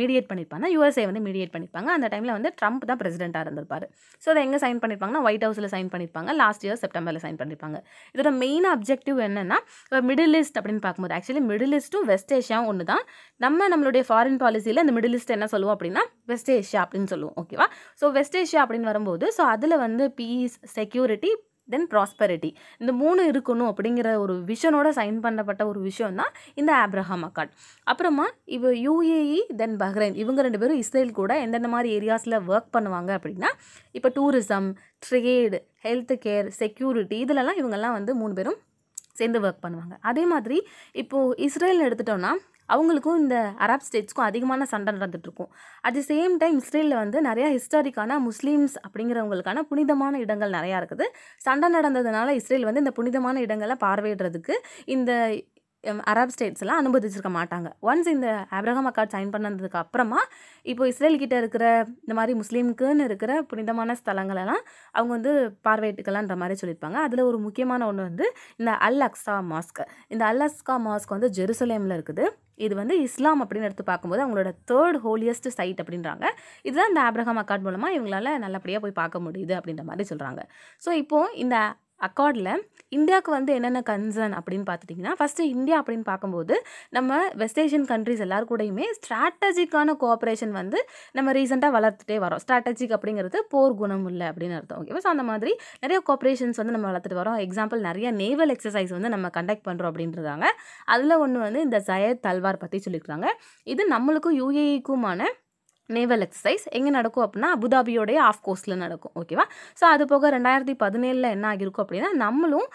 மீடியேட் பண்ணியிருப்பாங்கன்னா யூஎஸ்ஏ வந்து மீடியேட் பண்ணியிருப்பாங்க அந்த டைமில் வந்து ட்ரம்ப் தான் பிரசிடெண்ட்டாக இருந்திருப்பார் ஸோ அதை எங்கே சைன் பண்ணியிருப்பாங்கன்னா ஒயிட் ஹவுஸில் சைன் பண்ணியிருப்பாங்க லாஸ்ட் இயர் செப்டம்பரில் சைன் பண்ணியிருப்பாங்க இதோட மெயின் அப்ஜெக்டிவ் என்னென்னா இப்போ மிடில் ஈஸ்ட் அப்படின்னு பார்க்கும்போது ஆக்சுவலி மிடில் ஈஸ்ட்டும் வெஸ்ட் ஏஷியாவும் ஒன்று தான் நம்ம நம்மளுடைய ஃபாரின் பாலிசியில் இந்த மிடில் ஈஸ்ட் என்ன சொல்லுவோம் அப்படின்னா வெஸ்ட் ஏஷியா அப்படின்னு சொல்லுவோம் ஓகேவா ஸோ வெஸ்ட் ஏஷியா அப்படின்னு வரும்போது ஸோ அதில் வந்து பீஸ் செக்யூரிட்டி தென் ப்ராஸ்பரிட்டி இந்த மூணு இருக்கணும் அப்படிங்கிற ஒரு விஷனோட சைன் பண்ணப்பட்ட ஒரு விஷயம் தான் இந்த ஆப்ரஹாம் அக்காட் அப்புறமா இவ யூஏஇ தென் பஹ்ரைன் இவங்க ரெண்டு பேரும் இஸ்ரேல் கூட எந்தெந்த மாதிரி ஏரியாஸில் ஒர்க் பண்ணுவாங்க அப்படின்னா இப்போ tourism trade health care security இதிலெல்லாம் இவங்கெல்லாம் வந்து மூணு பேரும் சேர்ந்து ஒர்க் பண்ணுவாங்க அதே மாதிரி இப்போது இஸ்ரேல்னு எடுத்துட்டோம்னா அவங்களுக்கும் இந்த அரப் ஸ்டேட்ஸ்க்கும் அதிகமான சண்டை நடந்துகிட்ருக்கும் அட் தி சேம் டைம் இஸ்ரேலில் வந்து நிறையா ஹிஸ்டாரிக்கான முஸ்லீம்ஸ் அப்படிங்கிறவங்களுக்கான புனிதமான இடங்கள் நிறையா இருக்குது சண்டை நடந்ததுனால இஸ்ரேல் வந்து இந்த புனிதமான இடங்களை பார்வையிடுறதுக்கு இந்த அரப் ஸ்டேட்ஸ்லாம் அனுமதிச்சிருக்க மாட்டாங்க ஒன்ஸ் இந்த ஆப்ரஹாம் அக்காட் சைன் பண்ணதுக்கு அப்புறமா இப்போ இஸ்ரேல்கிட்ட இருக்கிற இந்த மாதிரி முஸ்லீம்க்குன்னு இருக்கிற புனிதமான ஸ்தலங்களெல்லாம் அவங்க வந்து பார்வையிட்டுக்கலான்ற மாதிரி சொல்லியிருப்பாங்க அதில் ஒரு முக்கியமான ஒன்று வந்து இந்த அல் அக்ஸா மாஸ்க் இந்த அல் அக்ஸா மாஸ்க் வந்து ஜெருசலேமில் இருக்குது இது வந்து இஸ்லாம் அப்படின்னு எடுத்து பார்க்கும்போது அவங்களோட தேர்ட் ஹோலியஸ்ட் சைட் அப்படின்றாங்க இதுதான் இந்த ஆப்ரஹாம் அக்காட் மூலமாக இவங்களால நல்லபடியாக போய் பார்க்க முடியுது அப்படின்ற மாதிரி சொல்கிறாங்க ஸோ இப்போது இந்த அக்கார்டில் இந்தியாவுக்கு வந்து என்னென்ன கன்சர்ன் அப்படின்னு பார்த்துட்டிங்கன்னா ஃபஸ்ட்டு இந்தியா அப்படின்னு பார்க்கும்போது நம்ம வெஸ்ட் ஏஷியன் கண்ட்ரிஸ் எல்லாரு கூடயுமே ஸ்ட்ராட்டஜிக்கான கோஆப்ரேஷன் வந்து நம்ம ரீசெண்டாக வளர்த்துட்டே வரோம் ஸ்ட்ராட்டஜிக் அப்படிங்கிறது போர் குணம் இல்லை அப்படின்னு அர்த்தம் ஓகேவா ஸோ அந்த மாதிரி நிறைய கோஆப்ரேஷன்ஸ் வந்து நம்ம வளர்த்துட்டு வரோம் எக்ஸாம்பிள் நிறைய நேவல் எக்ஸசைஸ் வந்து நம்ம கண்டக்ட் பண்ணுறோம் அப்படின்றாங்க அதில் ஒன்று வந்து இந்த ஜயத் தல்வார் பற்றி சொல்லியிருக்காங்க இது நம்மளுக்கும் யூஏஇக்குமான நேவல் எக்ஸசைஸ் எங்கே நடக்கும் அப்படின்னா அபுதாபியோடைய ஆஃப் கோர்ஸில் நடக்கும் ஓகேவா ஸோ அது போக ரெண்டாயிரத்தி பதினேழில் என்ன ஆகிருக்கும் அப்படின்னா நம்மளும்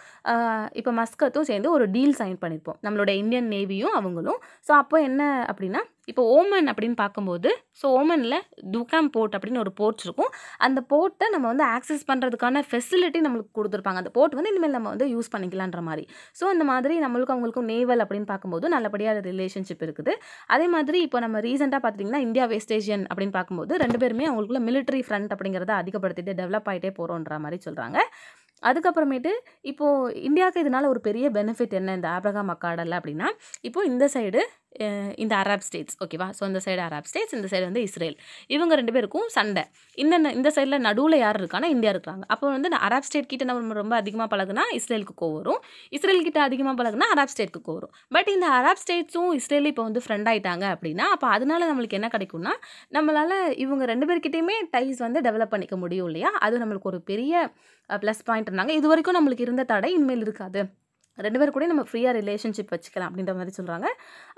இப்போ மஸ்கத்தும் சேர்ந்து ஒரு டீல் சைன் பண்ணியிருப்போம் நம்மளோட இந்தியன் நேவியும் அவங்களும் ஸோ அப்போ என்ன அப்படின்னா இப்போ ஓமன் அப்படின்னு பார்க்கும்போது ஸோ ஓமனில் துகாம் போர்ட் அப்படின்னு ஒரு போர்ட் இருக்கும் அந்த போர்ட்டை நம்ம வந்து ஆக்சஸ் பண்ணுறதுக்கான ஃபெசிலிட்டி நம்மளுக்கு கொடுத்துருப்பாங்க அந்த போர்ட் வந்து இனிமேல் நம்ம வந்து யூஸ் பண்ணிக்கலான்ற மாதிரி ஸோ அந்த மாதிரி நம்மளுக்கும் அவங்களுக்கும் நேவல் அப்படின்னு பார்க்கும்போது நல்லபடியாக ரிலேஷன்ஷிப் இருக்குது அதே மாதிரி இப்போ நம்ம ரீசெண்டாக பார்த்தீங்கன்னா இந்தியா வெஸ்ட் ஏஷியன் அப்படின்னு பார்க்கும்போது ரெண்டு பேருமே அவங்களுக்குள்ள மிலிட்ரி ஃப்ரண்ட் அப்படிங்கிறத அதிகப்படுத்திட்டு டெவலப் ஆகிட்டே போகிறோன்ற மாதிரி சொல்கிறாங்க அதுக்கப்புறமேட்டு இப்போது இந்தியாவுக்கு இதனால் ஒரு பெரிய பெனிஃபிட் என்ன இந்த ஆப்ரகாம் அக்காடலில் அப்படின்னா இப்போது இந்த சைடு இந்த அராப் ஸ்டேட்ஸ் ஓகேவா ஸோ இந்த சைடு அராப் ஸ்டேட்ஸ் இந்த சைடு வந்து இஸ்ரேல் இவங்க ரெண்டு பேருக்கும் சண்டை இந்த இந்த சைடில் நடுவில் யார் இருக்கானா இந்தியா இருக்கிறாங்க அப்போ வந்து அராப் ஸ்டேட் கிட்ட நம்ம ரொம்ப அதிகமாக பழகுனா இஸ்ரேலுக்கு கோவரும் வரும் இஸ்ரேல் கிட்ட அதிகமாக பழகுனா அராப் ஸ்டேட்டுக்கு கோவம் பட் இந்த அராப் ஸ்டேட்ஸும் இஸ்ரேலும் இப்போ வந்து ஃப்ரெண்ட் ஆகிட்டாங்க அப்படின்னா அப்போ அதனால நம்மளுக்கு என்ன கிடைக்கும்னா நம்மளால் இவங்க ரெண்டு பேர்கிட்டையுமே டைஸ் வந்து டெவலப் பண்ணிக்க முடியும் இல்லையா அது நம்மளுக்கு ஒரு பெரிய ப்ளஸ் பாயிண்ட் இருந்தாங்க இது வரைக்கும் நம்மளுக்கு இருந்த தடை இனிமேல் இருக்காது ரெண்டு பேர் கூட நம்ம ஃப்ரீயாக ரிலேஷன்ஷிப் வச்சுக்கலாம் அப்படின்ற மாதிரி சொல்கிறாங்க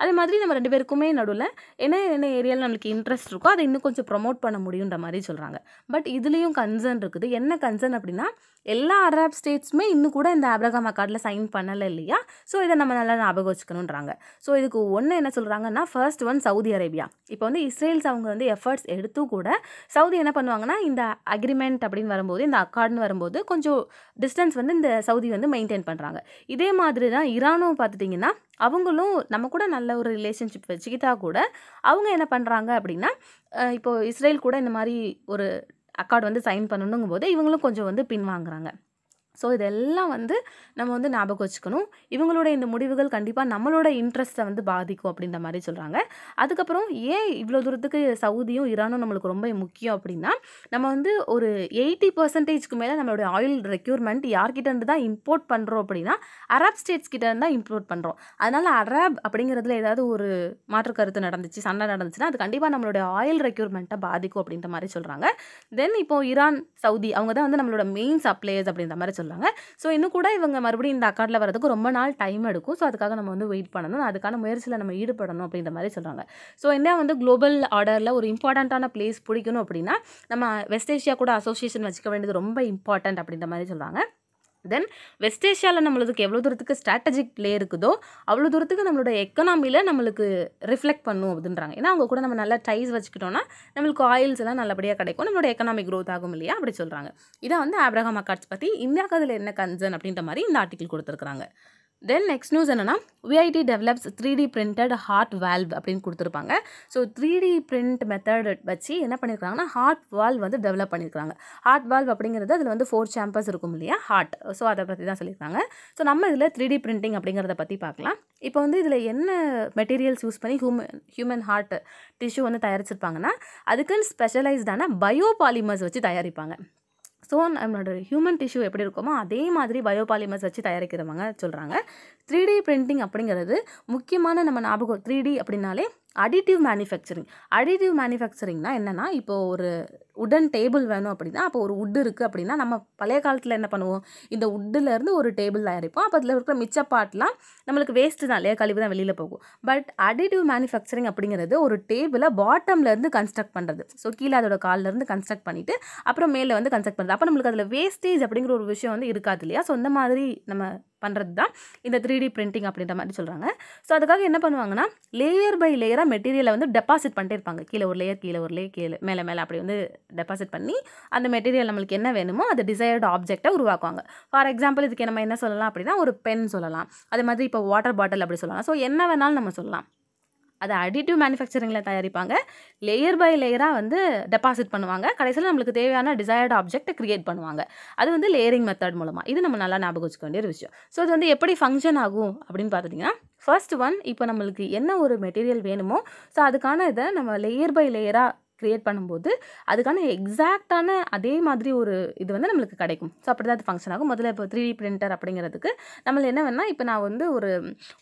அதே மாதிரி நம்ம ரெண்டு பேருக்குமே நடுவில் என்ன என்ன ஏரியாவில் நம்மளுக்கு இன்ட்ரெஸ்ட் இருக்கோ அதை இன்னும் கொஞ்சம் ப்ரொமோட் பண்ண முடியுன்ற மாதிரி சொல்கிறாங்க பட் இதுலேயும் கன்சர்ன் இருக்குது என்ன கன்சர்ன் அப்படின்னா எல்லா அரப் ஸ்டேட்ஸுமே இன்னும் கூட இந்த ஆப்ரகாம் அக்கார்டில் சைன் பண்ணலை இல்லையா ஸோ இதை நம்ம நல்லா ஞாபகம் வச்சுக்கணுன்றாங்க ஸோ இதுக்கு ஒன்று என்ன சொல்கிறாங்கன்னா ஃபர்ஸ்ட் ஒன் சவுதி அரேபியா இப்போ வந்து இஸ்ரேல்ஸ் அவங்க வந்து எஃபர்ட்ஸ் எடுத்தும் கூட சவுதி என்ன பண்ணுவாங்கன்னா இந்த அக்ரிமெண்ட் அப்படின்னு வரும்போது இந்த அக்கார்டுன்னு வரும்போது கொஞ்சம் டிஸ்டன்ஸ் வந்து இந்த சவுதி வந்து மெயின்டைன் பண்ணுறாங்க இதே மாதிரி தான் ஈரானும் பார்த்துட்டிங்கன்னா அவங்களும் நம்ம கூட நல்ல ஒரு ரிலேஷன்ஷிப் வச்சுக்கிட்டா கூட அவங்க என்ன பண்ணுறாங்க அப்படின்னா இப்போது இஸ்ரேல் கூட இந்த மாதிரி ஒரு அக்கார்டு வந்து சைன் பண்ணணுங்கும் போது இவங்களும் கொஞ்சம் வந்து பின்வாங்குறாங்க ஸோ இதெல்லாம் வந்து நம்ம வந்து ஞாபகம் வச்சுக்கணும் இவங்களோட இந்த முடிவுகள் கண்டிப்பாக நம்மளோட இன்ட்ரெஸ்ட்டை வந்து பாதிக்கும் அப்படின்ற மாதிரி சொல்கிறாங்க அதுக்கப்புறம் ஏன் இவ்வளோ தூரத்துக்கு சவுதியும் ஈரானும் நம்மளுக்கு ரொம்ப முக்கியம் அப்படின்னா நம்ம வந்து ஒரு எயிட்டி பர்சன்டேஜ்க்கு மேலே நம்மளுடைய ஆயில் ரெக்யூர்மெண்ட் யார்கிட்ட இருந்து தான் இம்போர்ட் பண்ணுறோம் அப்படின்னா அரப் ஸ்டேட்ஸ் கிட்ட தான் இம்போர்ட் பண்ணுறோம் அதனால் அரப் அப்படிங்கிறதுல ஏதாவது ஒரு மாற்று கருத்து நடந்துச்சு சண்டை நடந்துச்சுன்னா அது கண்டிப்பாக நம்மளுடைய ஆயில் ரெக்யூர்மெண்ட்டை பாதிக்கும் அப்படின்ற மாதிரி சொல்கிறாங்க தென் இப்போ ஈரான் சவுதி அவங்க தான் வந்து நம்மளோட மெயின் சப்ளையர்ஸ் அப்படின்ற மாதிரி சொல்கிறாங்க சொல்லுவாங்க ஸோ இன்னும் கூட இவங்க மறுபடியும் இந்த அக்கார்டில் வரதுக்கு ரொம்ப நாள் டைம் எடுக்கும் ஸோ அதுக்காக நம்ம வந்து வெயிட் பண்ணணும் அதுக்கான முயற்சியில் நம்ம ஈடுபடணும் அப்படின்ற மாதிரி சொல்கிறாங்க ஸோ இந்தியா வந்து குளோபல் ஆர்டரில் ஒரு இம்பார்ட்டண்ட்டான பிளேஸ் பிடிக்கணும் அப்படின்னா நம்ம வெஸ்ட் ஏஷியா கூட அசோசியேஷன் வச்சுக்க வேண்டியது ரொம்ப இம்பார்ட்டண்ட் அப்படின்ற மாதிரி சொல்கிறாங்க தென் வெஸ்ட் ஏஷியாவில் நம்மளுக்கு எவ்வளோ தூரத்துக்கு ஸ்ட்ராட்டஜிக் பிளே இருக்குதோ அவ்வளோ தூரத்துக்கு நம்மளோட எக்கனாமியில் நம்மளுக்கு ரிஃப்ளெக்ட் பண்ணும் அப்படின்றாங்க ஏன்னா அவங்க கூட நம்ம நல்லா டைஸ் வச்சுக்கிட்டோம்னா நம்மளுக்கு ஆயில்ஸ் எல்லாம் நல்லபடியாக கிடைக்கும் நம்மளோட எக்கனாமிக் க்ரோத் ஆகும் இல்லையா அப்படி சொல்கிறாங்க இதை வந்து ஆப்ரஹாம் அக்காட்ஸ் பற்றி இந்தியாவுக்கு அதில் என்ன கன்சர்ன் அப்படின்ற மாதிரி இந்த ஆர்டிக்கல் கொடுத்துருக்குறாங்க தென் நெக்ஸ்ட் நியூஸ் என்னென்னா VIT develops three D printed heart valve அப்படின்னு கொடுத்துருப்பாங்க so three D print method வச்சு என்ன பண்ணியிருக்காங்கன்னா ஹார்ட் வால்வ் வந்து டெவலப் பண்ணியிருக்காங்க ஹார்ட் வால்வ் அப்படிங்கிறது அதில் வந்து ஃபோர் சேம்பர்ஸ் இருக்கும் இல்லையா ஹார்ட் ஸோ அதை பற்றி தான் சொல்லியிருக்காங்க ஸோ நம்ம இதில் த்ரீ டி பிரிண்டிங் அப்படிங்கிறத பற்றி பார்க்கலாம் இப்போ வந்து இதில் என்ன மெட்டீரியல்ஸ் யூஸ் பண்ணி ஹியூமன் ஹியூமன் ஹார்ட் டிஷ்யூ வந்து தயாரிச்சிருப்பாங்கன்னா அதுக்குன்னு ஸ்பெஷலைஸ்டான பயோபாலிமர்ஸ் வச்சு தயாரிப்பாங்க ஸோ நம்மளோட ஹியூமன் டிஷ்யூ எப்படி இருக்குமோ அதே மாதிரி பயோபாலிமர்ஸ் வச்சு தயாரிக்கிறவங்க சொல்கிறாங்க த்ரீ டி பிரிண்டிங் அப்படிங்கிறது முக்கியமான நம்ம ஞாபகம் த்ரீ டி அப்படின்னாலே அடிட்டிவ் மேனுஃபேக்சரிங் அடிட்டிவ் மேனுஃபேக்சரிங்னா என்னென்னா இப்போது ஒரு உடன் டேபிள் வேணும் அப்படின்னா அப்போ ஒரு உட்டு இருக்குது அப்படின்னா நம்ம பழைய காலத்தில் என்ன பண்ணுவோம் இந்த உட்டுலேருந்து ஒரு டேபிள் தயாரிப்போம் அப்போ அதில் இருக்கிற மிச்ச பாட்லாம் நம்மளுக்கு வேஸ்ட்டு தான் இல்லையா கழிவு தான் வெளியில் போகும் பட் அடிட்டிவ் மேனுஃபேக்சரிங் அப்படிங்கிறது ஒரு டேபிளை பாட்டம்லேருந்து கன்ஸ்ட்ரக்ட் பண்ணுறது ஸோ கீழே அதோட கால்லேருந்து கன்ஸ்ட்ரக்ட் பண்ணிவிட்டு அப்புறம் மேலே வந்து கன்ஸ்ட்ரக்ட் பண்ணுறது அப்போ நம்மளுக்கு அதில் வேஸ்டேஜ் அப்படிங்கிற ஒரு விஷயம் வந்து இருக்காது இல்லையா ஸோ இந்த மாதிரி நம்ம பண்ணுறது தான் இந்த த்ரீ டி பிரிண்டிங் அப்படின்ற மாதிரி சொல்கிறாங்க ஸோ அதுக்காக என்ன பண்ணுவாங்கன்னா லேயர் பை லேயராக மெட்டீரியலை வந்து டெபாசிட் பண்ணிட்டே இருப்பாங்க கீழே ஒரு லேயர் கீழே ஒரு லேயர் கீழே மேலே மேலே அப்படி வந்து டெபாசிட் பண்ணி அந்த மெட்டீரியல் நம்மளுக்கு என்ன வேணுமோ அது டிசைர்டு ஆப்ஜெக்டை உருவாக்குவாங்க ஃபார் எக்ஸாம்பிள் இதுக்கு நம்ம என்ன சொல்லலாம் அப்படின்னா ஒரு பென் சொல்லலாம் அது மாதிரி இப்போ வாட்டர் பாட்டில் அப்படி சொல்லலாம் ஸோ என்ன வேணாலும் நம்ம சொல்லலாம் அதை அடிட்டிவ் மேனுஃபேக்சரிங்கில் தயாரிப்பாங்க லேயர் பை லேயராக வந்து டெபாசிட் பண்ணுவாங்க கடைசியில் நம்மளுக்கு தேவையான டிசையர்டு ஆப்ஜெக்ட்டை க்ரியேட் பண்ணுவாங்க அது வந்து லேயரிங் மெத்தட் மூலமாக இது நம்ம நல்லா ஞாபகம் வச்சுக்க வேண்டிய ஒரு விஷயம் ஸோ இது வந்து எப்படி ஃபங்க்ஷன் ஆகும் அப்படின்னு பார்த்துட்டிங்கன்னா ஃபர்ஸ்ட் ஒன் இப்போ நம்மளுக்கு என்ன ஒரு மெட்டீரியல் வேணுமோ ஸோ அதுக்கான இதை நம்ம லேயர் பை லேயராக க்ரியேட் பண்ணும்போது அதுக்கான எக்ஸாக்டான அதே மாதிரி ஒரு இது வந்து நம்மளுக்கு கிடைக்கும் ஸோ அப்படி தான் அது ஃபங்க்ஷன் ஆகும் முதல்ல இப்போ த்ரீ டி பிரிண்டர் அப்படிங்கிறதுக்கு நம்மள என்ன வேணால் இப்போ நான் வந்து ஒரு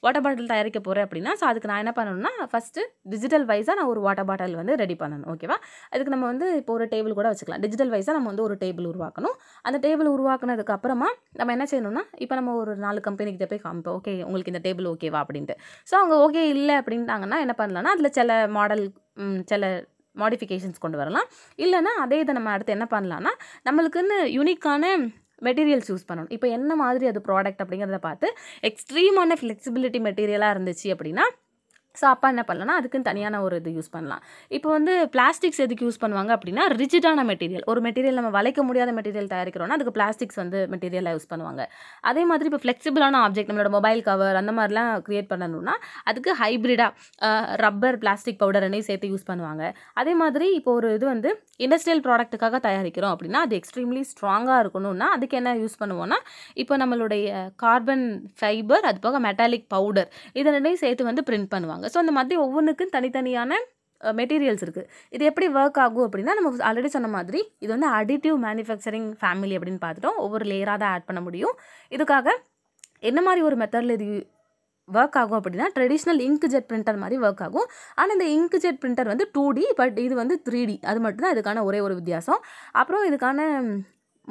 வாட்டர் பாட்டில் தயாரிக்க போகிறேன் அப்படின்னா ஸோ அதுக்கு நான் என்ன பண்ணணும்னா ஃபஸ்ட்டு டிஜிட்டல் வைஸாக நான் ஒரு வாட்டர் பாட்டில் வந்து ரெடி பண்ணணும் ஓகேவா அதுக்கு நம்ம வந்து இப்போ ஒரு டேபிள் கூட வச்சுக்கலாம் டிஜிட்டல் வைஸாக நம்ம வந்து ஒரு டேபிள் உருவாக்கணும் அந்த டேபிள் உருவாக்குனதுக்கு அப்புறமா நம்ம என்ன செய்யணும்னா இப்போ நம்ம ஒரு நாலு கம்பெனிக்கிட்ட போய் காமிப்போம் ஓகே உங்களுக்கு இந்த டேபிள் ஓகேவா அப்படின்ட்டு ஸோ அவங்க ஓகே இல்லை அப்படின்ட்டாங்கன்னா என்ன பண்ணலாம்னா அதில் சில மாடல் சில மாடிஃபிகேஷன்ஸ் கொண்டு வரலாம் இல்லைனா அதே இதை நம்ம அடுத்து என்ன பண்ணலான்னா நம்மளுக்குன்னு யூனிக்கான மெட்டீரியல்ஸ் யூஸ் பண்ணணும் இப்போ என்ன மாதிரி அது ப்ராடக்ட் அப்படிங்கிறத பார்த்து எக்ஸ்ட்ரீமான ஃப்ளெக்சிபிலிட்டி மெட்டீரியலாக இருந்துச்சு அப்படின்னா ஸோ அப்பா என்ன பண்ணலன்னா அதுக்குன்னு தனியான ஒரு இது யூஸ் பண்ணலாம் இப்போ வந்து பிளாஸ்டிக்ஸ் எதுக்கு யூஸ் பண்ணுவாங்க அப்படின்னா ரிஜிடான மெட்டீரியல் ஒரு மெட்டீரியல் நம்ம வளைக்க முடியாத மெட்டீரியல் தயாரிக்கிறோம்னா அதுக்கு பிளாஸ்டிக்ஸ் வந்து மெட்டீரியலாக யூஸ் பண்ணுவாங்க அதே மாதிரி இப்போ ஃப்ளெக்சிபிளான ஆப்ஜெக்ட் நம்மளோட மொபைல் கவர் அந்த மாதிரிலாம் க்ரியேட் பண்ணணும்னா அதுக்கு ஹைப்ரிடாக ரப்பர் பிளாஸ்டிக் பவுடர் ரெண்டையும் சேர்த்து யூஸ் பண்ணுவாங்க அதே மாதிரி இப்போ ஒரு இது வந்து இண்டஸ்ட்ரியல் ப்ராடக்ட்டுக்காக தயாரிக்கிறோம் அப்படின்னா அது எக்ஸ்ட்ரீம்லி ஸ்ட்ராங்காக இருக்கணும்னா அதுக்கு என்ன யூஸ் பண்ணுவோம்னா இப்போ நம்மளுடைய கார்பன் ஃபைபர் அது போக மெட்டாலிக் பவுடர் இதை ரெண்டையும் சேர்த்து வந்து பிரிண்ட் பண்ணுவாங்க சொல்லுவாங்க ஸோ அந்த மாதிரி ஒவ்வொன்றுக்கும் தனித்தனியான மெட்டீரியல்ஸ் இருக்குது இது எப்படி ஒர்க் ஆகும் அப்படின்னா நம்ம ஆல்ரெடி சொன்ன மாதிரி இது வந்து அடிட்டிவ் மேனுஃபேக்சரிங் ஃபேமிலி அப்படின்னு பார்த்துட்டோம் ஒவ்வொரு லேயராக தான் ஆட் பண்ண முடியும் இதுக்காக என்ன மாதிரி ஒரு மெத்தடில் இது ஒர்க் ஆகும் அப்படின்னா ட்ரெடிஷ்னல் இங்க் ஜெட் பிரிண்டர் மாதிரி ஒர்க் ஆகும் ஆனால் இந்த இங்க் ஜெட் பிரிண்டர் வந்து டூ டி பட் இது வந்து த்ரீ டி அது மட்டும்தான் இதுக்கான ஒரே ஒரு வித்தியாசம் அப்புறம் இதுக்கான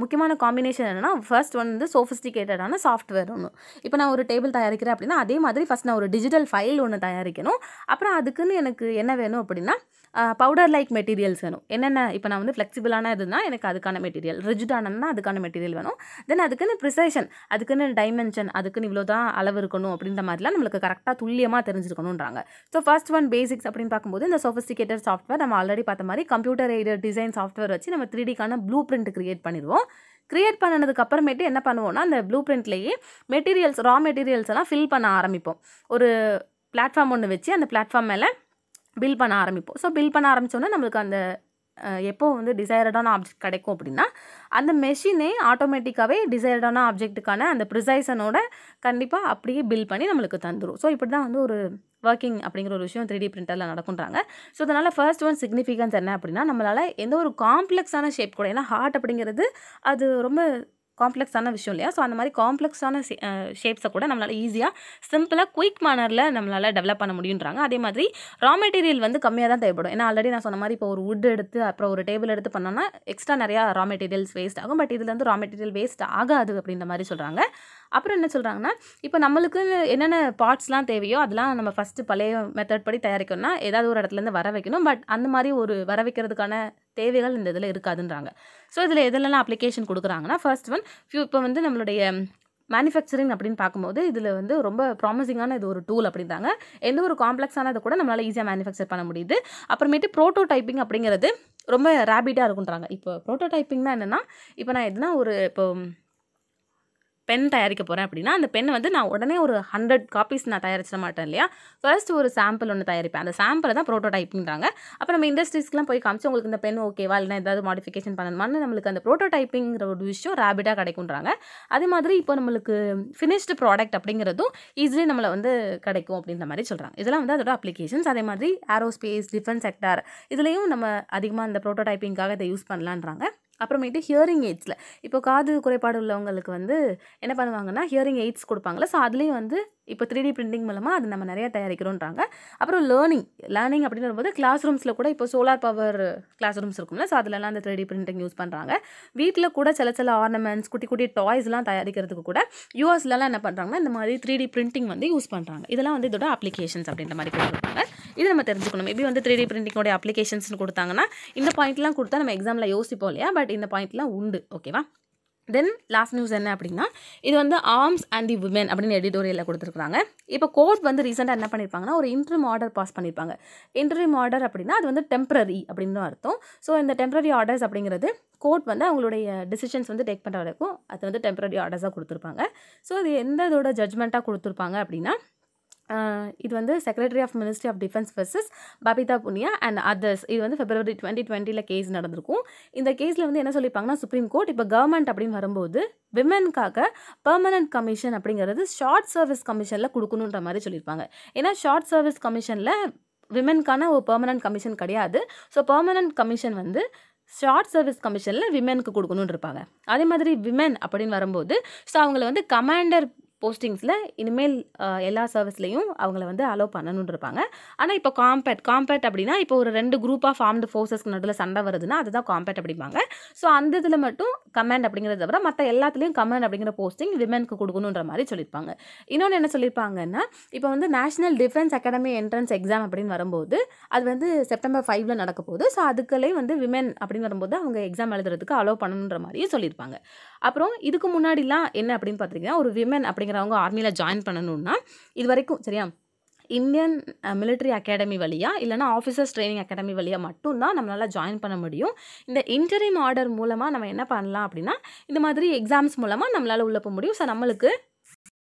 முக்கியமான காம்பினேஷன் என்னென்னா ஃபர்ஸ்ட் வந்து சோஃபிஸ்டிகேட்டடான சாஃப்ட்வேர் ஒன்று இப்போ நான் ஒரு டேபிள் தயாரிக்கிறேன் அப்படின்னா அதே மாதிரி ஃபஸ்ட் நான் ஒரு டிஜிட்டல் ஃபைல் ஒன்று தயாரிக்கணும் அப்புறம் அதுக்குன்னு எனக்கு என்ன வேணும் அப்படின்னா பவுடர் லைக் மெட்டீரியல்ஸ் வேணும் என்னென்ன இப்போ நான் வந்து ஃப்ளெக்சிபிளான இதுனா எனக்கு அதுக்கான மெட்டீரியல் ரிஜிடானதுனா அதுக்கான மெட்டீரியல் வேணும் தென் அதுக்குன்னு ப்ரிசைஷன் அதுக்குன்னு டைமென்ஷன் அதுக்குன்னு இவ்வளோ தான் அளவு இருக்கணும் அப்படின்ற மாதிரிலாம் நம்மளுக்கு கரெக்டாக துல்லியமாக தெரிஞ்சிருக்கணுன்றாங்க ஸோ ஃபர்ஸ்ட் ஒன் பேசிக்ஸ் அப்படின்னு பார்க்கும்போது இந்த சோஃபிஸ்டிகேட்டர் சாஃப்ட்வேர் நம்ம ஆல்ரெடி பார்த்த மாதிரி கம்ப்யூட்டர் எய்டட் டிசைன் சாஃப்ட்வேர் வச்சு நம்ம த்ரீ டிக்கான ப்ளூ பிரிண்ட் கிரியேட் பண்ணிடுவோம் க்ரியேட் பண்ணதுக்கு அப்புறமேட்டு என்ன பண்ணுவோம்னா அந்த ப்ளூ பிரிண்ட்லேயே மெட்டீரியல்ஸ் ரா மெட்டீரியல்ஸ் எல்லாம் ஃபில் பண்ண ஆரம்பிப்போம் ஒரு பிளாட்ஃபார்ம் ஒன்று வச்சு அந்த பிளாட்ஃபார்ம் மேலே பில் பண்ண ஆரம்பிப்போம் ஸோ பில் பண்ண ஆரம்பித்தோன்னே நம்மளுக்கு அந்த எப்போ வந்து டிசைரடான ஆப்ஜெக்ட் கிடைக்கும் அப்படின்னா அந்த மெஷினே ஆட்டோமேட்டிக்காகவே டிசைர்டான ஆப்ஜெக்ட்டுக்கான அந்த ப்ரிசைசனோட கண்டிப்பாக அப்படியே பில் பண்ணி நம்மளுக்கு தந்துடும் ஸோ இப்படி தான் வந்து ஒரு ஒர்க்கிங் அப்படிங்கிற ஒரு விஷயம் த்ரீ டி பிரிண்டரில் நடக்குன்றாங்க ஸோ அதனால் ஃபர்ஸ்ட் ஒன் சிக்னிஃபிகன்ஸ் என்ன அப்படின்னா நம்மளால் எந்த ஒரு காம்ப்ளெக்ஸான ஷேப் கூட ஏன்னா ஹார்ட் அப்படிங்கிறது அது ரொம்ப காம்ப்ளெக்ஸான விஷயம் இல்லையா ஸோ அந்த மாதிரி காம்ப்ளெக்ஸான ஷேப்ஸை கூட நம்மளால் ஈஸியாக சிம்பிளாக குயிக் மேனரில் நம்மளால் டெவலப் பண்ண முடியுன்றாங்க அதே மாதிரி ரா மெட்டீரியல் வந்து கம்மியாக தான் தேவைப்படும் ஏன்னா ஆல்ரெடி நான் சொன்ன மாதிரி இப்போ ஒரு வுட் எடுத்து அப்புறம் ஒரு டேபிள் எடுத்து பண்ணோன்னா எக்ஸ்ட்ரா நிறையா ரா மெட்டீரியல்ஸ் வேஸ்ட் ஆகும் பட் இதில் வந்து ரா மெட்டீரியல் வேஸ்ட் ஆகாது அப்படின்ற மாதிரி சொல்கிறாங்க அப்புறம் என்ன சொல்கிறாங்கன்னா இப்போ நம்மளுக்கு என்னென்ன பார்ட்ஸ்லாம் தேவையோ அதெல்லாம் நம்ம ஃபஸ்ட்டு பழைய மெத்தட் படி தயாரிக்கணும்னா ஏதாவது ஒரு இடத்துலேருந்து வர வைக்கணும் பட் அந்த மாதிரி ஒரு வர வைக்கிறதுக்கான தேவைகள் இந்த இதில் இருக்காதுன்றாங்க ஸோ இதில் எதெல்லாம் அப்ளிகேஷன் கொடுக்குறாங்கன்னா ஃபர்ஸ்ட் ஒன் ஃபியூ இப்போ வந்து நம்மளுடைய மேனுஃபேக்சரிங் அப்படின்னு பார்க்கும்போது இதில் வந்து ரொம்ப ப்ராமிசிங்கான இது ஒரு டூல் அப்படின்றாங்க எந்த ஒரு காம்ப்ளெக்ஸானது கூட நம்மளால் ஈஸியாக மேனுஃபேக்சர் பண்ண முடியுது அப்புறமேட்டு ப்ரோட்டோ டைப்பிங் அப்படிங்கிறது ரொம்ப ரேபிட்டாக இருக்குன்றாங்க இப்போ ப்ரோட்டோ டைப்பிங்னா என்னென்னா இப்போ நான் எதுனா ஒரு இப்போ பென் தயாரிக்க போகிறேன் அப்படின்னா அந்த பெண்ணை வந்து நான் உடனே ஒரு ஹண்ட்ரட் காப்பீஸ் நான் தயாரிச்சிட மாட்டேன் இல்லையா ஃபர்ஸ்ட் ஒரு சாம்பிள் ஒன்று தயாரிப்பேன் அந்த சாம்பிளை தான் ப்ரோட்டோடைப்பிங்கிறாங்க அப்போ நம்ம இண்டஸ்ட்ரீஸ்க்குலாம் போய் காமிச்சு உங்களுக்கு இந்த பென் ஓகேவா இல்லைன்னா ஏதாவது மாடிஃபிகேஷன் மாதிரி நம்மளுக்கு அந்த ப்ரோட்டோடைப்பிங்கிற ஒரு விஷயம் ரேபிடாக கிடைக்குன்றாங்க அதே மாதிரி இப்போ நம்மளுக்கு ஃபினிஷ்டு ப்ராடக்ட் அப்படிங்கிறதும் ஈஸிலி நம்மளை வந்து கிடைக்கும் அப்படின்ற மாதிரி சொல்கிறாங்க இதெல்லாம் வந்து அதோட அப்ளிகேஷன்ஸ் அதே மாதிரி ஏரோஸ்பேஸ் டிஃபென்ஸ் செக்டார் இதுலேயும் நம்ம அதிகமாக அந்த ப்ரோட்டோடைப்பிங்காக இதை யூஸ் பண்ணலான்றாங்க அப்புறமேட்டு ஹியரிங் எய்ட்ஸில் இப்போ காது குறைபாடு உள்ளவங்களுக்கு வந்து என்ன பண்ணுவாங்கன்னா ஹியரிங் எய்ட்ஸ் கொடுப்பாங்களே ஸோ அதுலேயும் வந்து இப்போ த்ரீ டி பிரிண்டிங் மூலமாக அது நம்ம நிறையா தயாரிக்கிறோன்றாங்க அப்புறம் லேர்னிங் லேர்னிங் அப்படின்னு வரும்போது கிளாஸ் ரூம்ஸில் கூட இப்போ சோலார் பவர் கிளாஸ் ரூம்ஸ் இருக்கும்ல ஸோ அதிலலாம் அந்த த்ரீ டி பிரிண்டிங் யூஸ் பண்ணுறாங்க வீட்டில் கூட சில சில ஆர்னமெண்ட்ஸ் குட்டி குட்டி டாய்ஸ்லாம் தயாரிக்கிறதுக்கு கூட யூஎஸ்லலாம் என்ன பண்ணுறாங்கன்னா இந்த மாதிரி த்ரீ டி பிரிண்டிங் வந்து யூஸ் பண்ணுறாங்க இதெல்லாம் வந்து இதோட அப்ளிகேஷன்ஸ் அப்படின்ற மாதிரி கொடுத்துருக்காங்க இது நம்ம தெரிஞ்சுக்கணும் மேபி வந்து த்ரீ டி பிரிண்டிங்கோட அப்ளிகேஷன்ஸ்னு கொடுத்தாங்கன்னா இந்த பாயிண்ட்லாம் கொடுத்தா நம்ம எக்ஸாமில் யோசிப்போம் இல்லையா பட் இந்த பாயிண்ட்லாம் உண்டு ஓகேவா தென் லாஸ்ட் நியூஸ் என்ன அப்படின்னா இது வந்து ஆர்ம்ஸ் அண்ட் தி உமன் அப்படின்னு எடிட்டோரியலில் கொடுத்துருக்காங்க இப்போ கோர்ட் வந்து ரீசெண்டாக என்ன பண்ணியிருப்பாங்கன்னா ஒரு இன்ட்ரிம் ஆர்டர் பாஸ் பண்ணியிருப்பாங்க இன்ட்ரிம் ஆர்டர் அப்படின்னா அது வந்து டெம்பரரி அப்படின்னு அர்த்தம் ஸோ இந்த டெம்பரரி ஆர்டர்ஸ் அப்படிங்கிறது கோர்ட் வந்து அவங்களுடைய டிசிஷன்ஸ் வந்து டேக் பண்ணுற வரைக்கும் அது வந்து டெம்பரரி ஆர்டர்ஸாக கொடுத்துருப்பாங்க ஸோ இது எந்த இதோட ஜட்மெண்ட்டாக கொடுத்துருப்பாங்க அப்படின்னா இது வந்து secretary of ministry of defence versus Babita Punia and others இது வந்து பிப்ரவரி டுவெண்ட்டி டுவெண்ட்டியில் கேஸ் நடந்திருக்கும் இந்த கேஸில் வந்து என்ன சொல்லியிருப்பாங்கன்னா சுப்ரீம் கோர்ட் இப்போ கவர்மெண்ட் அப்படின்னு வரும்போது விமென்காக பெர்மனன்ட் கமிஷன் அப்படிங்கிறது ஷார்ட் சர்வீஸ் கமிஷனில் கொடுக்கணுன்ற மாதிரி சொல்லியிருப்பாங்க ஏன்னா ஷார்ட் சர்வீஸ் கமிஷனில் விமனுக்கான ஒரு பர்மனன்ட் கமிஷன் கிடையாது ஸோ பெர்மனன்ட் கமிஷன் வந்து ஷார்ட் சர்வீஸ் கமிஷனில் விமனுக்கு கொடுக்கணுன்னு இருப்பாங்க அதே மாதிரி விமென் அப்படின்னு வரும்போது ஸோ அவங்கள வந்து கமாண்டர் போஸ்டிங்ஸில் இனிமேல் எல்லா சர்வீஸ்லேயும் அவங்கள வந்து அலோவ் பண்ணணுன்னு இருப்பாங்க ஆனால் இப்போ காம்பேட் காம்பேட் அப்படின்னா இப்போ ஒரு ரெண்டு குரூப் ஆஃப் ஆர்ம்டு ஃபோர்ஸஸ்க்கு நடுவில் சண்டை வருதுன்னா அதுதான் காம்பேட் அப்படிம்பாங்க ஸோ அந்த இதில் மட்டும் கமாண்ட் அப்படிங்கிறத தவிர மற்ற எல்லாத்துலேயும் கமாண்ட் அப்படிங்கிற போஸ்டிங் விமனுக்கு கொடுக்கணுன்ற மாதிரி சொல்லியிருப்பாங்க இன்னொன்று என்ன சொல்லியிருப்பாங்கன்னா இப்போ வந்து national defence academy entrance exam அப்படின்னு வரும்போது அது வந்து செப்டம்பர் ஃபைவ்ல நடக்க போகுது ஸோ அதுக்குள்ளே வந்து விமன் அப்படின்னு வரும்போது அவங்க எக்ஸாம் எழுதுறதுக்கு அலோவ் பண்ணணுன்ற மாதிரியும் சொல்லியிருப்பாங்க அப்புறம் இதுக்கு முன்னாடிலாம் என்ன அப்படின்னு பார்த்தீங்கன்னா ஒரு விமன் அப்படிங்கிற அப்படிங்கிறவங்க ஆர்மியில் ஜாயின் பண்ணணுன்னா இது வரைக்கும் சரியா இந்தியன் மிலிட்ரி அகாடமி வழியாக இல்லைனா ஆஃபீஸர்ஸ் ட்ரைனிங் அகாடமி வழியாக மட்டும்தான் நம்மளால் ஜாயின் பண்ண முடியும் இந்த இன்டரிம் ஆர்டர் மூலமாக நம்ம என்ன பண்ணலாம் அப்படின்னா இந்த மாதிரி எக்ஸாம்ஸ் மூலமாக நம்மளால் உள்ளே போக முடியும் ஸோ நம்மளுக்கு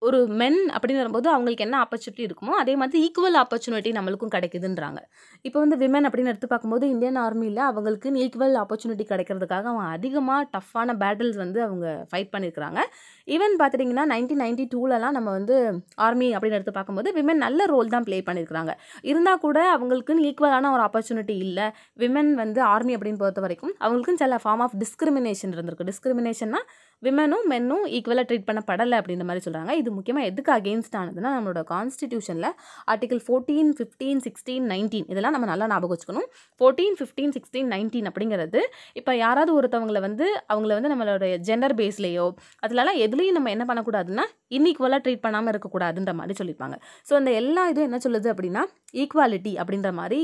ஒரு மென் அப்படின்னு வரும்போது அவங்களுக்கு என்ன ஆப்பர்ச்சுனிட்டி இருக்குமோ அதே மாதிரி ஈக்குவல் ஆப்பர்ச்சுனிட்டி நம்மளுக்கும் கிடைக்குதுன்றாங்க இப்போ வந்து விமன் அப்படின்னு எடுத்து பார்க்கும்போது இந்தியன் ஆர்மியில் அவங்களுக்கு ஈக்குவல் ஆப்பர்ச்சுனிட்டி கிடைக்கிறதுக்காக அவங்க அதிகமாக டஃப்பான பேட்டில்ஸ் வந்து அவங்க ஃபைட் பண்ணியிருக்கிறாங்க ஈவன் பார்த்துட்டிங்கன்னா நைன்டீன் நைன்டி டூலலாம் நம்ம வந்து ஆர்மி அப்படின்னு எடுத்து பார்க்கும்போது விமன் நல்ல ரோல் தான் ப்ளே பண்ணியிருக்கிறாங்க இருந்தால் கூட அவங்களுக்குன்னு ஈக்குவலான ஒரு ஆப்பர்ச்சுனிட்டி இல்லை விமன் வந்து ஆர்மி அப்படின்னு பொறுத்த வரைக்கும் அவங்களுக்குன்னு சில ஃபார்ம் ஆஃப் டிஸ்கிரிமினேஷன் இருந்திருக்கு டிஸ்கிரிமினேஷன்னா விமனும் மென்னும் ஈக்குவலாக ட்ரீட் பண்ணப்படலை அப்படின்ற மாதிரி சொல்கிறாங்க இது முக்கியமாக எதுக்கு அகேன்ஸ்ட் ஆனதுன்னா நம்மளோட கான்ஸ்டியூஷனில் article fourteen fifteen sixteen nineteen இதெல்லாம் நம்ம நல்லா ஞாபகம் வச்சுக்கணும் ஃபோர்டீன் ஃபிஃப்டீன் சிக்ஸ்டீன் நைன்டீன் அப்படிங்கிறது இப்போ யாராவது ஒருத்தவங்களை வந்து அவங்கள வந்து நம்மளோட ஜெண்டர் பேஸ்லேயோ அதுலலாம் எது அதுலேயும் நம்ம என்ன பண்ணக்கூடாதுன்னா இன்னிக்குவலாக ட்ரீட் பண்ணாமல் இருக்கக்கூடாதுன்ற மாதிரி சொல்லியிருப்பாங்க ஸோ அந்த எல்லா இதுவும் என்ன சொல்லுது அப்படின்னா ஈக்குவாலிட்டி அப்படின்ற மாதிரி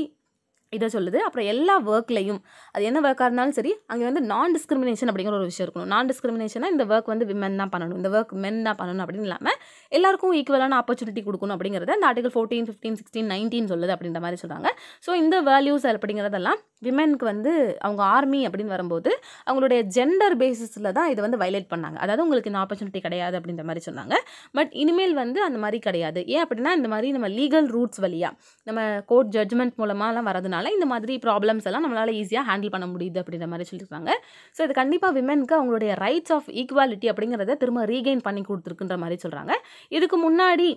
இதை சொல்லுது அப்புறம் எல்லா ஒர்க்லையும் அது என்ன ஒர்க்காக இருந்தாலும் சரி அங்கே வந்து நான் டிஸ்கிரிமினேஷன் அப்படிங்கிற ஒரு விஷயம் இருக்கணும் நான் டிஸ்கிரிமினேஷனாக இந்த ஒர்க் வந்து விமன் தான் பண்ணணும் இந்த ஒர்க் மென் தான் பண்ணணும் அப்படின்னு இல்லாமல் எல்லாருக்கும் ஈக்குவலான ஆப்பர்ச்சுனிட்டி கொடுக்கணும் அப்படிங்கிறத இந்த article fourteen fifteen sixteen nineteen சொல்லுது அப்படின்ற மாதிரி சொல்கிறாங்க ஸோ இந்த வேல்யூஸ் அப்படிங்கிறதெல்லாம் விமெனுக்கு வந்து அவங்க ஆர்மி அப்படின்னு வரும்போது அவங்களுடைய ஜெண்டர் பேசிஸில் தான் இதை வந்து வைலேட் பண்ணாங்க அதாவது உங்களுக்கு இந்த ஆப்பர்ச்சுனிட்டி கிடையாது அப்படின்ற மாதிரி சொன்னாங்க பட் இனிமேல் வந்து அந்த மாதிரி கிடையாது ஏன் அப்படின்னா இந்த மாதிரி நம்ம லீகல் ரூட்ஸ் வழியாக நம்ம கோர்ட் ஜட்ஜ்மெண்ட் மூலமாகலாம் வரதுனால இருக்கிறதுனால இந்த மாதிரி ப்ராப்ளம்ஸ் எல்லாம் நம்மளால் ஈஸியாக ஹேண்டில் பண்ண முடியுது அப்படின்ற மாதிரி சொல்லியிருக்காங்க ஸோ இது கண்டிப்பாக விமென்க்கு அவங்களுடைய ரைட்ஸ் ஆஃப் ஈக்குவாலிட்டி அப்படிங்கிறத திரும்ப ரீகெயின் பண்ணி கொடுத்துருக்குன்ற மாதிரி சொல்கிறாங்க இதுக்கு முன்னாடி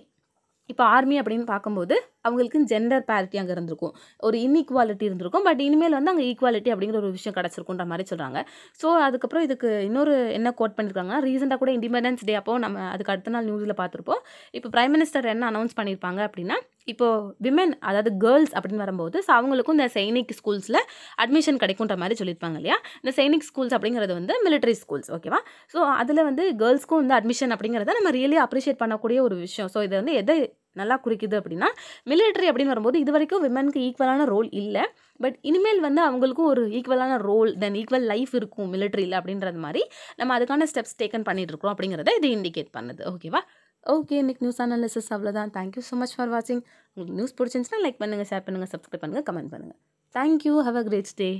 இப்போ ஆர்மி அப்படின்னு பார்க்கும்போது அவங்களுக்கு ஜெண்டர் பேரிட்டி அங்கே இருந்திருக்கும் ஒரு இன்இக்வாலிட்டி இருந்திருக்கும் பட் இனிமேல் வந்து அங்கே ஈக்குவாலிட்டி அப்படிங்கிற ஒரு விஷயம் கிடச்சிருக்குன்ற மாதிரி சொல்கிறாங்க ஸோ அதுக்கப்புறம் இதுக்கு இன்னொரு என்ன கோட் பண்ணியிருக்காங்கன்னா ரீசெண்டாக கூட இண்டிபெண்டன்ஸ் டே அப்போ நம்ம அதுக்கு அடுத்த நாள் நியூஸில் பார்த்துருப்போம் இப்போ பிரைம் மினிஸ்டர் என்ன அனௌன்ஸ் பண்ணியிருப்பாங்க அப்படின்னா இப்போது விமன் அதாவது கேர்ள்ஸ் அப்படின்னு வரும்போது ஸோ அவங்களுக்கும் இந்த சைனிக் ஸ்கூல்ஸில் அட்மிஷன் கிடைக்குன்ற மாதிரி சொல்லியிருப்பாங்க இல்லையா இந்த சைனிக் ஸ்கூல்ஸ் அப்படிங்கிறது வந்து மிலிட்ரி ஸ்கூல்ஸ் ஓகேவா ஸோ அதில் வந்து கேர்ள்ஸ்க்கும் வந்து அட்மிஷன் அப்படிங்கிறத நம்ம ரியலி அப்ரிஷியேட் பண்ணக்கூடிய ஒரு விஷயம் ஸோ இதை வந்து எதை நல்லா குறிக்குது அப்படின்னா மிலிட்ரி அப்படின்னு வரும்போது இது வரைக்கும் விமனுக்கு ஈக்குவலான ரோல் இல்லை பட் இனிமேல் வந்து அவங்களுக்கும் ஒரு ஈக்குவலான ரோல் தென் ஈக்குவல் லைஃப் இருக்கும் மிலிட்ரியில் அப்படின்றது மாதிரி நம்ம அதுக்கான ஸ்டெப்ஸ் டேக்கன் இருக்கோம் அப்படிங்கிறத இது இண்டிகேட் பண்ணுது ஓகேவா ஓகே இன்றைக்கி நியூஸ் அனாலிசிஸ் அவ்வளோதான் தேங்க்யூ ஸோ மச் ஃபார் வாட்சிங் உங்களுக்கு நியூஸ் பிடிச்சிருந்துச்சுன்னா லைக் பண்ணுங்கள் ஷேர் பண்ணுங்கள் சப்ஸ்கிரைப் பண்ணுங்கள் கமெண்ட் பண்ணுங்கள் thank you have a great day